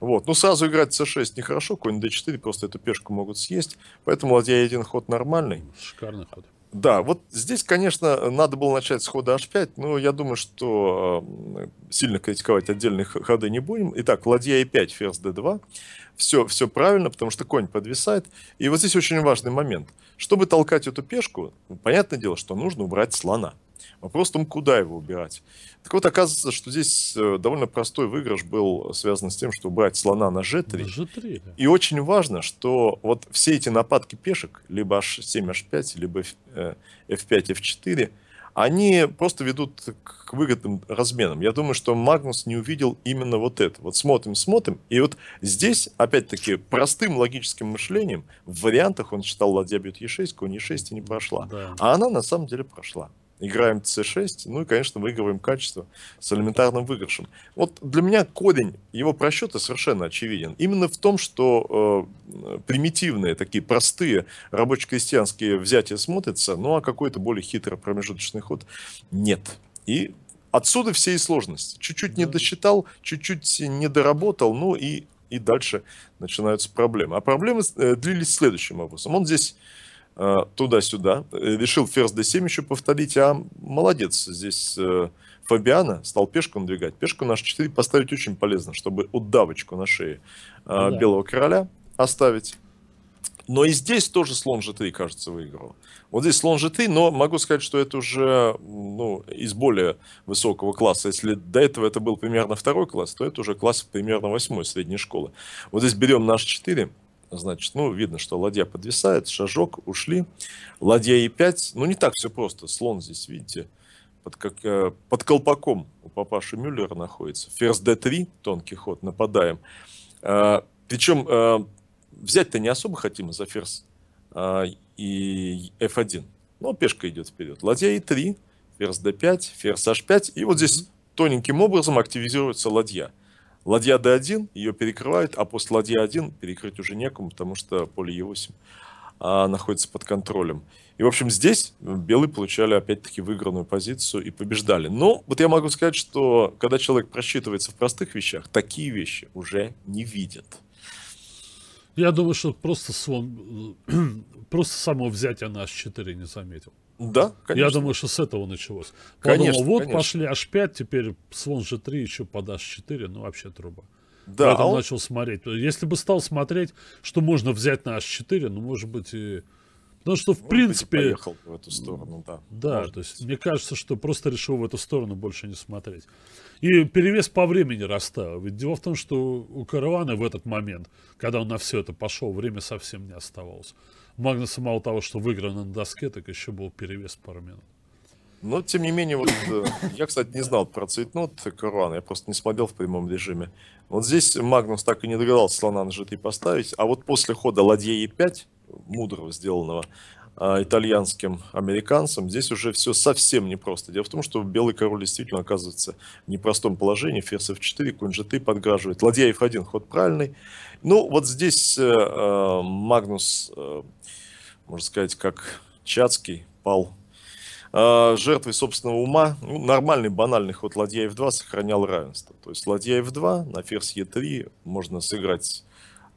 Вот. Ну, сразу играть c6 нехорошо, конь d4, просто эту пешку могут съесть. Поэтому ладья один ход нормальный. Шикарный ход. Да, вот здесь, конечно, надо было начать с хода h5, но я думаю, что сильно критиковать отдельные ходы не будем. Итак, ладья e5, ферзь d2 все, все правильно, потому что конь подвисает. И вот здесь очень важный момент. Чтобы толкать эту пешку, ну, понятное дело, что нужно убрать слона. Вопрос в том, куда его убирать. Так вот, оказывается, что здесь э, довольно простой выигрыш был связан с тем, что убрать слона на g3. На g3 да. И очень важно, что вот все эти нападки пешек, либо h7, h5, либо f5, f4, э, они просто ведут к выгодным разменам. Я думаю, что Магнус не увидел именно вот это. Вот смотрим, смотрим. И вот здесь, опять-таки, простым логическим мышлением, в вариантах он считал, ладья бьет Е6, конь Е6 и не прошла. Да. А она на самом деле прошла играем c6, ну и, конечно, выигрываем качество с элементарным выигрышем. Вот для меня корень его просчета совершенно очевиден. Именно в том, что э, примитивные, такие простые рабоче-крестьянские взятия смотрятся, ну а какой-то более хитрый промежуточный ход нет. И отсюда все и сложности. Чуть-чуть не досчитал, чуть-чуть не доработал, ну и, и дальше начинаются проблемы. А проблемы э, длились следующим образом. Он здесь Э, туда-сюда. Э, решил ферзь d7 еще повторить, а молодец, здесь э, Фабиана стал пешку надвигать. Пешку на h4 поставить очень полезно, чтобы удавочку на шее ну да. белого короля оставить. Но и здесь тоже слон g3, кажется, выиграл. Вот здесь слон g3, но могу сказать, что это уже ну, из более высокого класса. Если до этого это был примерно второй класс, то это уже класс примерно восьмой средней школы. Вот здесь берем наш 4 Значит, ну, видно, что ладья подвисает, шажок, ушли. Ладья e5, ну, не так все просто. Слон здесь, видите, под, как, э, под колпаком у папаши Мюллера находится. Ферзь d3, тонкий ход, нападаем. Э, Причем э, взять-то не особо хотим за ферзь и f1. Но пешка идет вперед. Ладья e3, ферзь d5, ферзь h5. И вот здесь тоненьким образом активизируется ладья. Ладья d1, ее перекрывает, а после ладья 1 перекрыть уже некому, потому что поле e8 а, находится под контролем. И, в общем, здесь белые получали, опять-таки, выигранную позицию и побеждали. Но вот я могу сказать, что когда человек просчитывается в простых вещах, такие вещи уже не видят. Я думаю, что просто, слон, просто само взятие на H4 не заметил. Да, конечно. Я думаю, что с этого началось. Подумал, конечно, вот конечно. пошли H5, теперь СВОН G3, еще под H4, ну вообще труба. Да. Я а он... начал смотреть. Если бы стал смотреть, что можно взять на H4, ну, может быть, и... Потому что, в может принципе... Быть, поехал в эту сторону, да. Да, может то есть, быть. мне кажется, что просто решил в эту сторону больше не смотреть. И перевес по времени расставил. Ведь дело в том, что у Каравана в этот момент, когда он на все это пошел, время совсем не оставалось. Магнуса мало того, что выиграл на доске, так еще был перевес пару минут. Но, тем не менее, вот э, я, кстати, не знал про цветнот э, Каруана, я просто не смотрел в прямом режиме. Вот здесь Магнус так и не догадался слона на GT поставить, а вот после хода ладье Е5, мудрого сделанного, э, итальянским американцам, здесь уже все совсем непросто. Дело в том, что белый король действительно оказывается в непростом положении. Ферзь f4, конь g3 подграживает. Ладья f1, ход правильный. Ну, вот здесь э, Магнус э, можно сказать, как Чацкий пал а, жертвой собственного ума. Ну, нормальный банальный ход ладья f2 сохранял равенство. То есть ладья f2 на ферзь e3 можно сыграть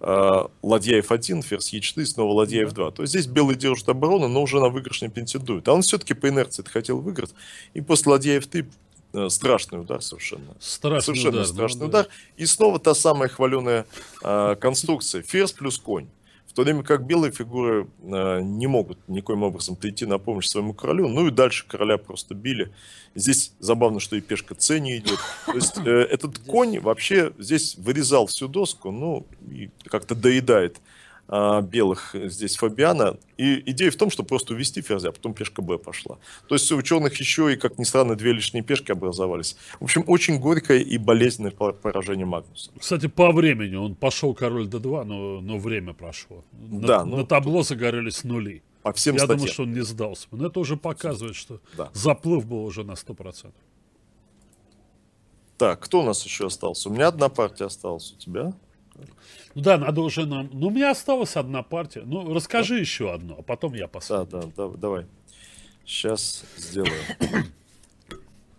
а, ладья f1, ферзь e4, снова ладья f2. То есть здесь белый держит оборону, но уже на выигрыш не претендует. А он все-таки по инерции это хотел выиграть. И после ладья f3 э, страшный удар совершенно. Страшный совершенно удар, страшный да, удар. Да. И снова та самая хваленая э, а, конструкция. Ферзь плюс конь то время как белые фигуры э, не могут никоим образом прийти на помощь своему королю, ну и дальше короля просто били. Здесь забавно, что и пешка С не идет. То есть э, этот конь вообще здесь вырезал всю доску, ну и как-то доедает а, белых здесь Фабиана. И идея в том, что просто увести ферзя, а потом пешка Б пошла. То есть у ученых еще и, как ни странно, две лишние пешки образовались. В общем, очень горькое и болезненное поражение Магнуса. Кстати, по времени он пошел король d2, но, но время прошло. На, да, ну, на табло загорелись нули. По всем Я статьям. думаю, что он не сдался. Но это уже показывает, что да. заплыв был уже на 100%. Так, кто у нас еще остался? У меня одна партия осталась, у тебя? Ну да, надо уже нам... Ну, у меня осталась одна партия. Ну, расскажи да. еще одну, а потом я посмотрю. Да, да, да, давай. Сейчас сделаю.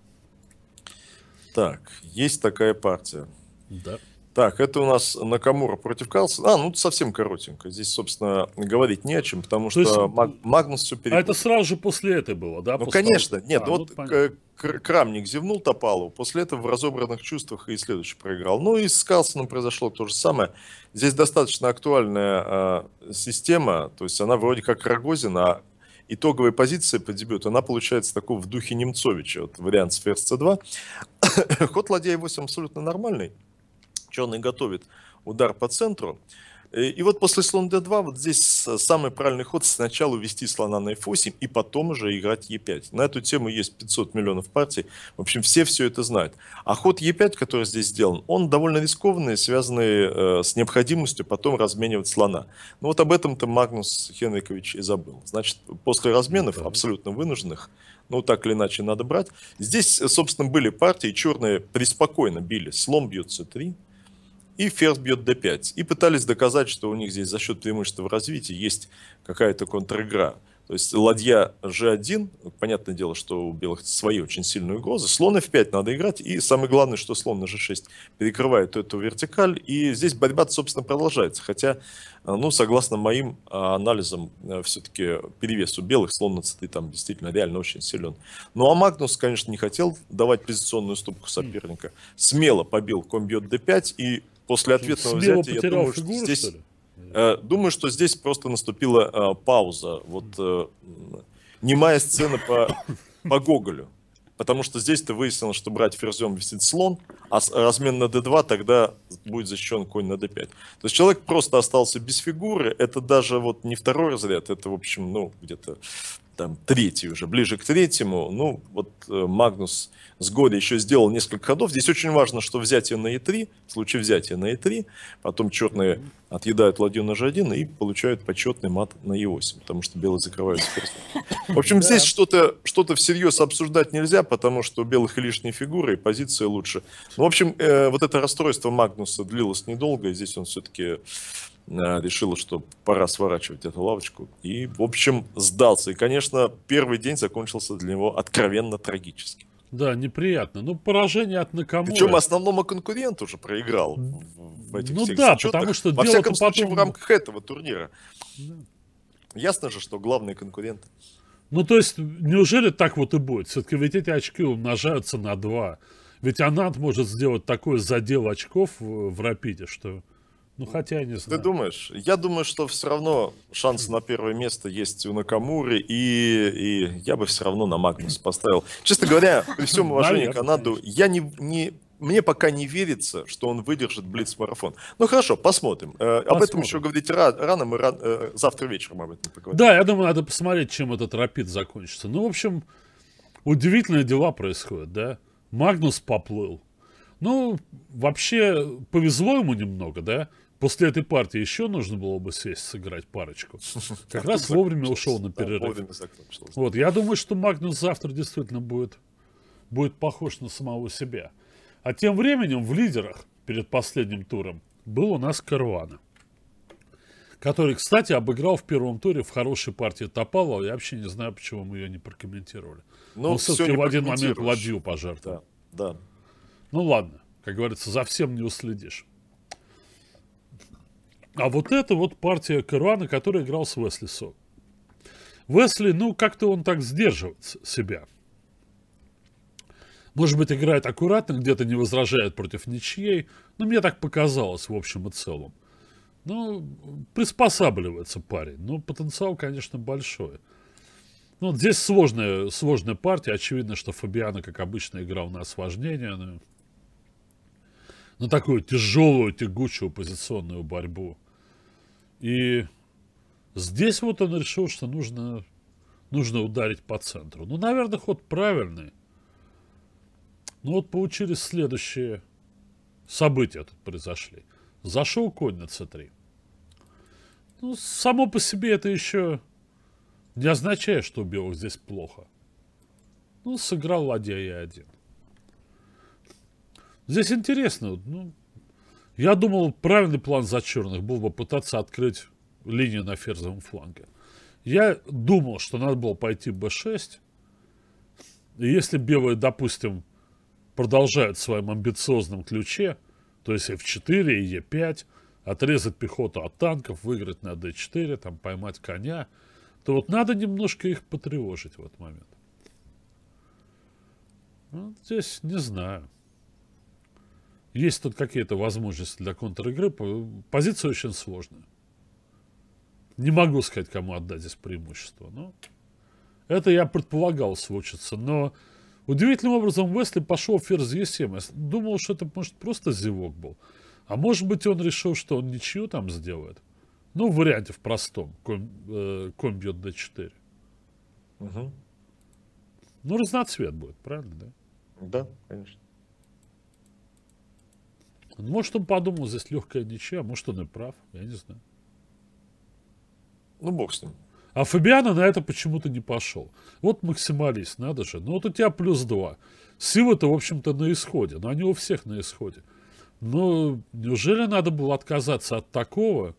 так, есть такая партия. Да. Так, это у нас Накамура против Карлсона. А, ну совсем коротенько. Здесь, собственно, говорить не о чем, потому То что есть... Магнус все перепутал. А это сразу же после этой было, да? Ну, после конечно. Того... Нет, а, вот ну, э, Крамник зевнул Топалову, после этого в разобранных чувствах и следующий проиграл. Ну и с Карлсоном произошло то же самое. Здесь достаточно актуальная э, система, то есть она вроде как Рогозина, а итоговая позиция по дебюту, она получается такой в духе Немцовича, вот вариант с ФСЦ-2. Ход ладья 8 абсолютно нормальный. Черный готовит удар по центру. Э, и вот после слон d2 вот здесь самый правильный ход сначала ввести слона на f8 и потом уже играть e5. На эту тему есть 500 миллионов партий. В общем, все все это знают. А ход e5, который здесь сделан, он довольно рискованный, связанный э, с необходимостью потом разменивать слона. Но ну, вот об этом-то Магнус Хенрикович и забыл. Значит, после разменов, ну абсолютно вынужденных, ну так или иначе надо брать. Здесь, собственно, были партии, черные преспокойно били. Слон бьет c3, и ферзь бьет d5. И пытались доказать, что у них здесь за счет преимущества в развитии есть какая-то контр-игра. То есть ладья g1, понятное дело, что у белых свои очень сильные угрозы. Слон f5 надо играть, и самое главное, что слон на g6 перекрывает эту вертикаль. И здесь борьба, собственно, продолжается. Хотя, ну, согласно моим а, анализам, э, все-таки перевес у белых, слон на c3 там действительно реально очень силен. Ну, а Магнус, конечно, не хотел давать позиционную уступку соперника. Смело побил комбьет d5, и после ответного Смело взятия, я думаю, фигуру, что здесь... Э, думаю, что здесь просто наступила э, пауза. Вот э, немая сцена по, по Гоголю. Потому что здесь ты выяснил, что брать ферзем висит слон, а размен на d2 тогда будет защищен конь на d5. То есть человек просто остался без фигуры. Это даже вот не второй разряд, это, в общем, ну, где-то там, третий уже, ближе к третьему. Ну, вот э, Магнус с горя еще сделал несколько ходов. Здесь очень важно, что взятие на e3, в случае взятия на e3, потом черные отъедают ладью на g1 и получают почетный мат на e8, потому что белые закрываются просто. В общем, здесь что-то что всерьез обсуждать нельзя, потому что у белых лишние фигуры, и позиция лучше. Ну, в общем, э, вот это расстройство Магнуса длилось недолго, и здесь он все-таки Э, решил, что пора сворачивать эту лавочку. И, в общем, сдался. И, конечно, первый день закончился для него откровенно трагически. Да, неприятно. Ну, поражение от Накамура. Причем основному конкуренту уже проиграл в этих ну, всех да, зачетах. потому что Во всяком случае, потом... в рамках этого турнира. Да. Ясно же, что главные конкуренты. Ну, то есть, неужели так вот и будет? Все-таки ведь эти очки умножаются на два. Ведь Анант может сделать такой задел очков в Рапиде, что... Ну хотя не знаю. Ты думаешь? Я думаю, что все равно шанс на первое место есть у Накамуры, и, и я бы все равно на Магнус поставил. Честно говоря, при всем уважении к Канаду, я не, не мне пока не верится, что он выдержит блиц-марафон. Ну хорошо, посмотрим. посмотрим. Э, об этом еще говорить рано, рано мы рано, э, завтра вечером об этом поговорим. Да, я думаю, надо посмотреть, чем этот рапид закончится. Ну, в общем, удивительные дела происходят, да? Магнус поплыл. Ну, вообще, повезло ему немного, да? После этой партии еще нужно было бы сесть сыграть парочку. Как раз вовремя ушел на перерыв. Вот, я думаю, что Магнус завтра действительно будет, будет похож на самого себя. А тем временем в лидерах перед последним туром был у нас Карвана. Который, кстати, обыграл в первом туре в хорошей партии Топалова. Я вообще не знаю, почему мы ее не прокомментировали. Но, ну, Но все-таки в один момент ладью пожертвовал. Да, да. Ну ладно, как говорится, за всем не уследишь. А вот это вот партия Каруана, которая играл с Веслисом. Весли, ну, как-то он так сдерживает себя. Может быть, играет аккуратно, где-то не возражает против ничьей. Но ну, мне так показалось в общем и целом. Ну, приспосабливается парень. Но ну, потенциал, конечно, большой. Ну, здесь сложная, сложная партия. Очевидно, что Фабиана, как обычно, играл на осложнение. на такую тяжелую, тягучую позиционную борьбу. И здесь вот он решил, что нужно, нужно ударить по центру. Ну, наверное, ход правильный. Ну вот получились следующие события тут произошли. Зашел конь на c3. Ну, само по себе это еще не означает, что у белых здесь плохо. Ну, сыграл ладья e1. Здесь интересно, ну, я думал, правильный план за черных был бы пытаться открыть линию на ферзовом фланге. Я думал, что надо было пойти b6. И если белые, допустим, продолжают в своем амбициозном ключе, то есть f4 и e5, отрезать пехоту от танков, выиграть на d4, там, поймать коня, то вот надо немножко их потревожить в этот момент. Ну, здесь не знаю есть тут какие-то возможности для контр-игры, позиция очень сложная. Не могу сказать, кому отдать здесь преимущество, но это я предполагал случится, но удивительным образом Уэсли пошел ферзь Е7. Я думал, что это, может, просто зевок был. А может быть, он решил, что он ничью там сделает. Ну, в варианте в простом. Конь, э, бьет d4. Угу. Ну, разноцвет будет, правильно, да? Да, конечно. Может, он подумал, здесь легкая ничья, может, он и прав, я не знаю. Ну, бог с ним. А Фабиана на это почему-то не пошел. Вот максималист, надо же. Ну, вот у тебя плюс два. Сива-то, в общем-то, на исходе. Но они у всех на исходе. Ну, неужели надо было отказаться от такого,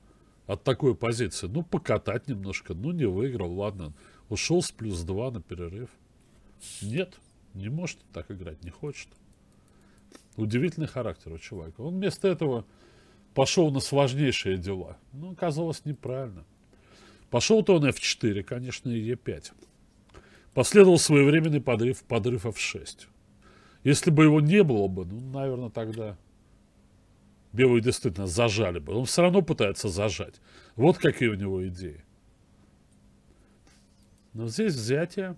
от такой позиции? Ну, покатать немножко. Ну, не выиграл, ладно. Ушел с плюс два на перерыв. Нет, не может так играть, не хочет. Удивительный характер у человека. Он вместо этого пошел на сложнейшие дела. Ну, оказалось неправильно. Пошел-то он F4, конечно, и E5. Последовал своевременный подрыв, подрыв F6. Если бы его не было бы, ну, наверное, тогда белые действительно зажали бы. Он все равно пытается зажать. Вот какие у него идеи. Но здесь взятие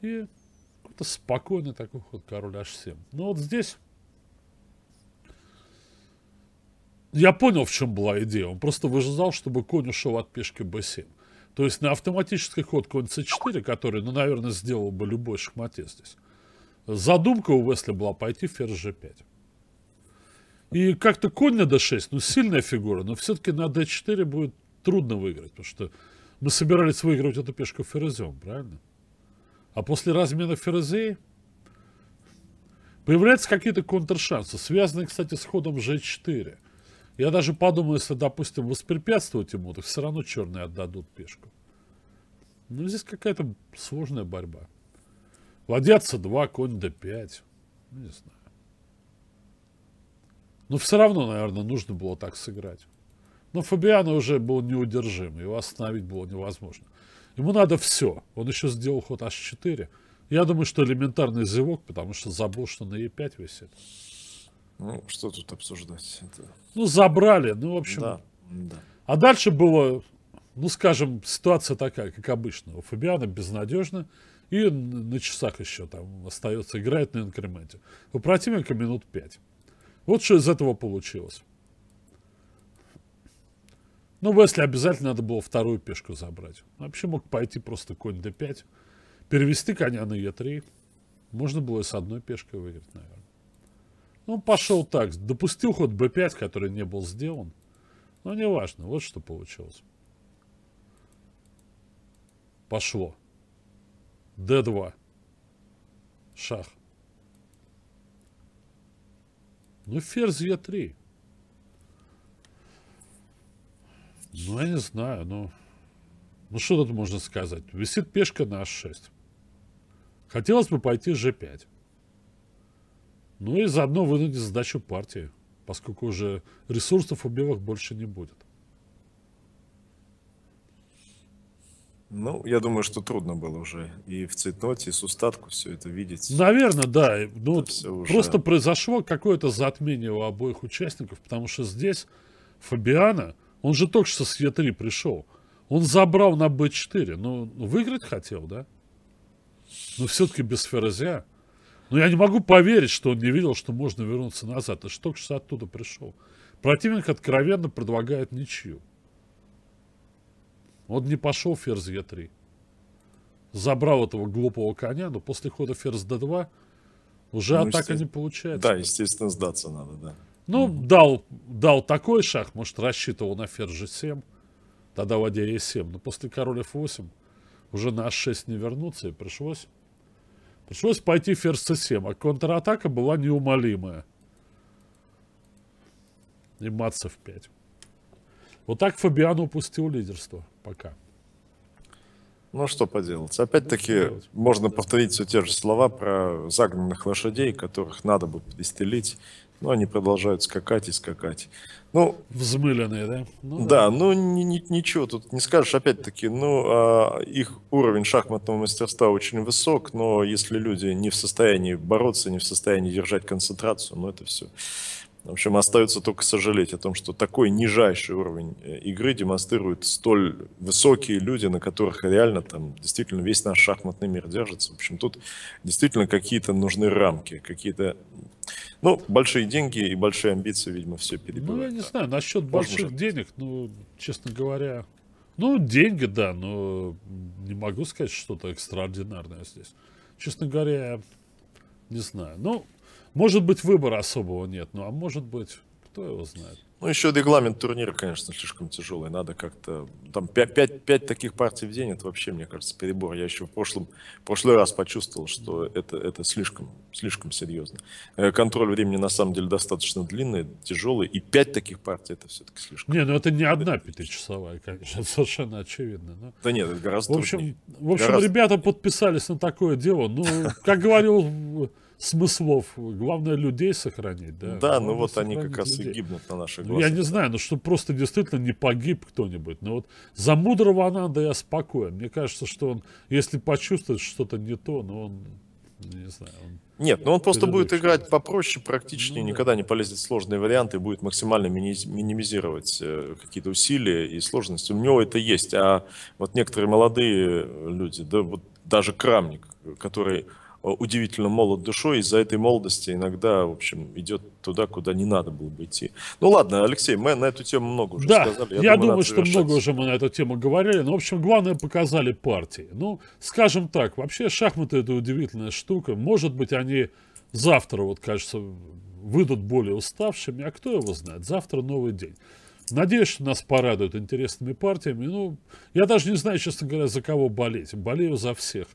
и это спокойный такой ход, король h7. Но ну, вот здесь... Я понял, в чем была идея. Он просто выжидал, чтобы конь ушел от пешки b7. То есть на автоматический ход конь c4, который, ну, наверное, сделал бы любой шахматист здесь. Задумка у Весли была пойти ферзь g5. И как-то конь на d6, ну, сильная фигура, но все-таки на d4 будет трудно выиграть, потому что мы собирались выигрывать эту пешку ферзем, правильно? А после размена Ферезеи появляются какие-то контршансы, связанные, кстати, с ходом G4. Я даже подумал, если, допустим, воспрепятствовать ему, то все равно черные отдадут пешку. Но ну, здесь какая-то сложная борьба. Водятся c2, конь d5. Ну, не знаю. Но все равно, наверное, нужно было так сыграть. Но Фабиано уже был неудержим, его остановить было невозможно. Ему надо все. Он еще сделал ход h4. Я думаю, что элементарный зевок, потому что забыл, что на e5 висит. Ну, что тут обсуждать? Это... Ну, забрали. Ну, в общем... Да, да. А дальше было, ну, скажем, ситуация такая, как обычно. У Фабиана безнадежно. И на часах еще там остается играть на инкременте. У противника минут пять. Вот что из этого получилось. Ну, Весли обязательно надо было вторую пешку забрать. Вообще мог пойти просто конь d5. Перевести коня на e3. Можно было и с одной пешкой выиграть, наверное. Ну, пошел так. Допустил ход b5, который не был сделан. Но неважно. Вот что получилось. Пошло. d2. Шах. Ну, ферзь e3. Ну, я не знаю, ну... Ну, что тут можно сказать? Висит пешка на h6. Хотелось бы пойти g5. Ну и заодно вынудить задачу партии, поскольку уже ресурсов у белых больше не будет. Ну, я думаю, что трудно было уже и в цветноте, и с устатку все это видеть. Наверное, да. Ну, уже... просто произошло какое-то затмение у обоих участников, потому что здесь Фабиана он же только что с Е3 пришел. Он забрал на Б4. Ну, выиграть хотел, да? Но все-таки без Ферзя. Но я не могу поверить, что он не видел, что можно вернуться назад. Это же только что оттуда пришел. Противник откровенно предлагает ничью. Он не пошел ферзь Е3. Забрал этого глупого коня, но после хода ферзь d 2 уже ну, атака не получается. Да, естественно, сдаться надо, да. Ну, mm-hmm. дал, дал такой шаг, может, рассчитывал на ферзь g7, тогда ладья e7, но после короля f8 уже на h6 не вернуться, и пришлось, пришлось пойти ферзь c7, а контратака была неумолимая. И мат в 5 Вот так Фабиан упустил лидерство. Пока. Ну, а что поделать. Опять-таки, можно повторить все те же слова про загнанных лошадей, которых надо бы пристрелить, но ну, они продолжают скакать и скакать. Ну, Взмыленные, да? Ну, да, да, ну ни, ни, ничего тут не скажешь. Опять-таки, ну, а, их уровень шахматного мастерства очень высок, но если люди не в состоянии бороться, не в состоянии держать концентрацию, ну это все в общем, остается только сожалеть о том, что такой нижайший уровень э, игры демонстрируют столь высокие люди, на которых реально там действительно весь наш шахматный мир держится. В общем, тут действительно какие-то нужны рамки, какие-то... Ну, большие деньги и большие амбиции, видимо, все перебивают. Ну, я не знаю, насчет Можно больших же... денег, ну, честно говоря... Ну, деньги, да, но не могу сказать что-то экстраординарное здесь. Честно говоря, не знаю. Ну, но... Может быть, выбора особого нет, ну а может быть, кто его знает. Ну, еще регламент турнира, конечно, слишком тяжелый. Надо как-то... Ну, там 5, 5, 5 таких партий в день, это вообще, мне кажется, перебор. Я еще в прошлом, в прошлый раз почувствовал, что это, это слишком, слишком серьезно. Э, контроль времени, на самом деле, достаточно длинный, тяжелый. И 5 таких партий, это все-таки слишком. Не, ну это не одна пятичасовая, конечно, совершенно очевидно. Но... Да нет, это гораздо В общем, в общем гораздо... ребята подписались на такое дело. Ну, как говорил смыслов. Главное, людей сохранить. Да, да ну вот они как раз людей. и гибнут на наших глазах. Ну, я не знаю, ну что просто действительно не погиб кто-нибудь. Но вот за мудрого Ананда я спокоен. Мне кажется, что он, если почувствует что-то не то, но ну, он не знаю. Он... Нет, но ну он просто будет играть попроще, практичнее, ну никогда не полезет в сложные варианты, будет максимально минимизировать э, какие-то усилия и сложности. У него это есть. А вот некоторые молодые люди, да вот даже Крамник, э, который Э, удивительно молод душой, из-за этой молодости иногда, в общем, идет туда, куда не надо было бы идти. Ну ладно, Алексей, мы на эту тему много уже да, сказали. Я, я думаю, думаю что много уже мы на эту тему говорили. Но, ну, в общем, главное, показали партии. Ну, скажем так, вообще шахматы это удивительная штука. Может быть, они завтра, вот, кажется, выйдут более уставшими. А кто его знает? Завтра новый день. Надеюсь, что нас порадуют интересными партиями. Ну, я даже не знаю, честно говоря, за кого болеть. Болею за всех.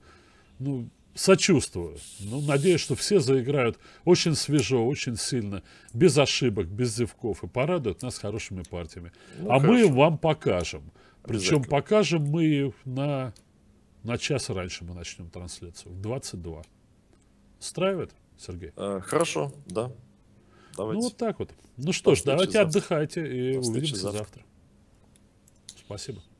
Ну, сочувствую. Ну, надеюсь, что все заиграют очень свежо, очень сильно, без ошибок, без зевков и порадуют нас хорошими партиями. Ну, а хорошо. мы вам покажем. Причем покажем мы на, на час раньше мы начнем трансляцию, в 22. Устраивает, Сергей? Э, хорошо, да. Давайте. Ну, вот так вот. Ну что ж, давайте завтра. отдыхайте и До увидимся завтра. завтра. Спасибо.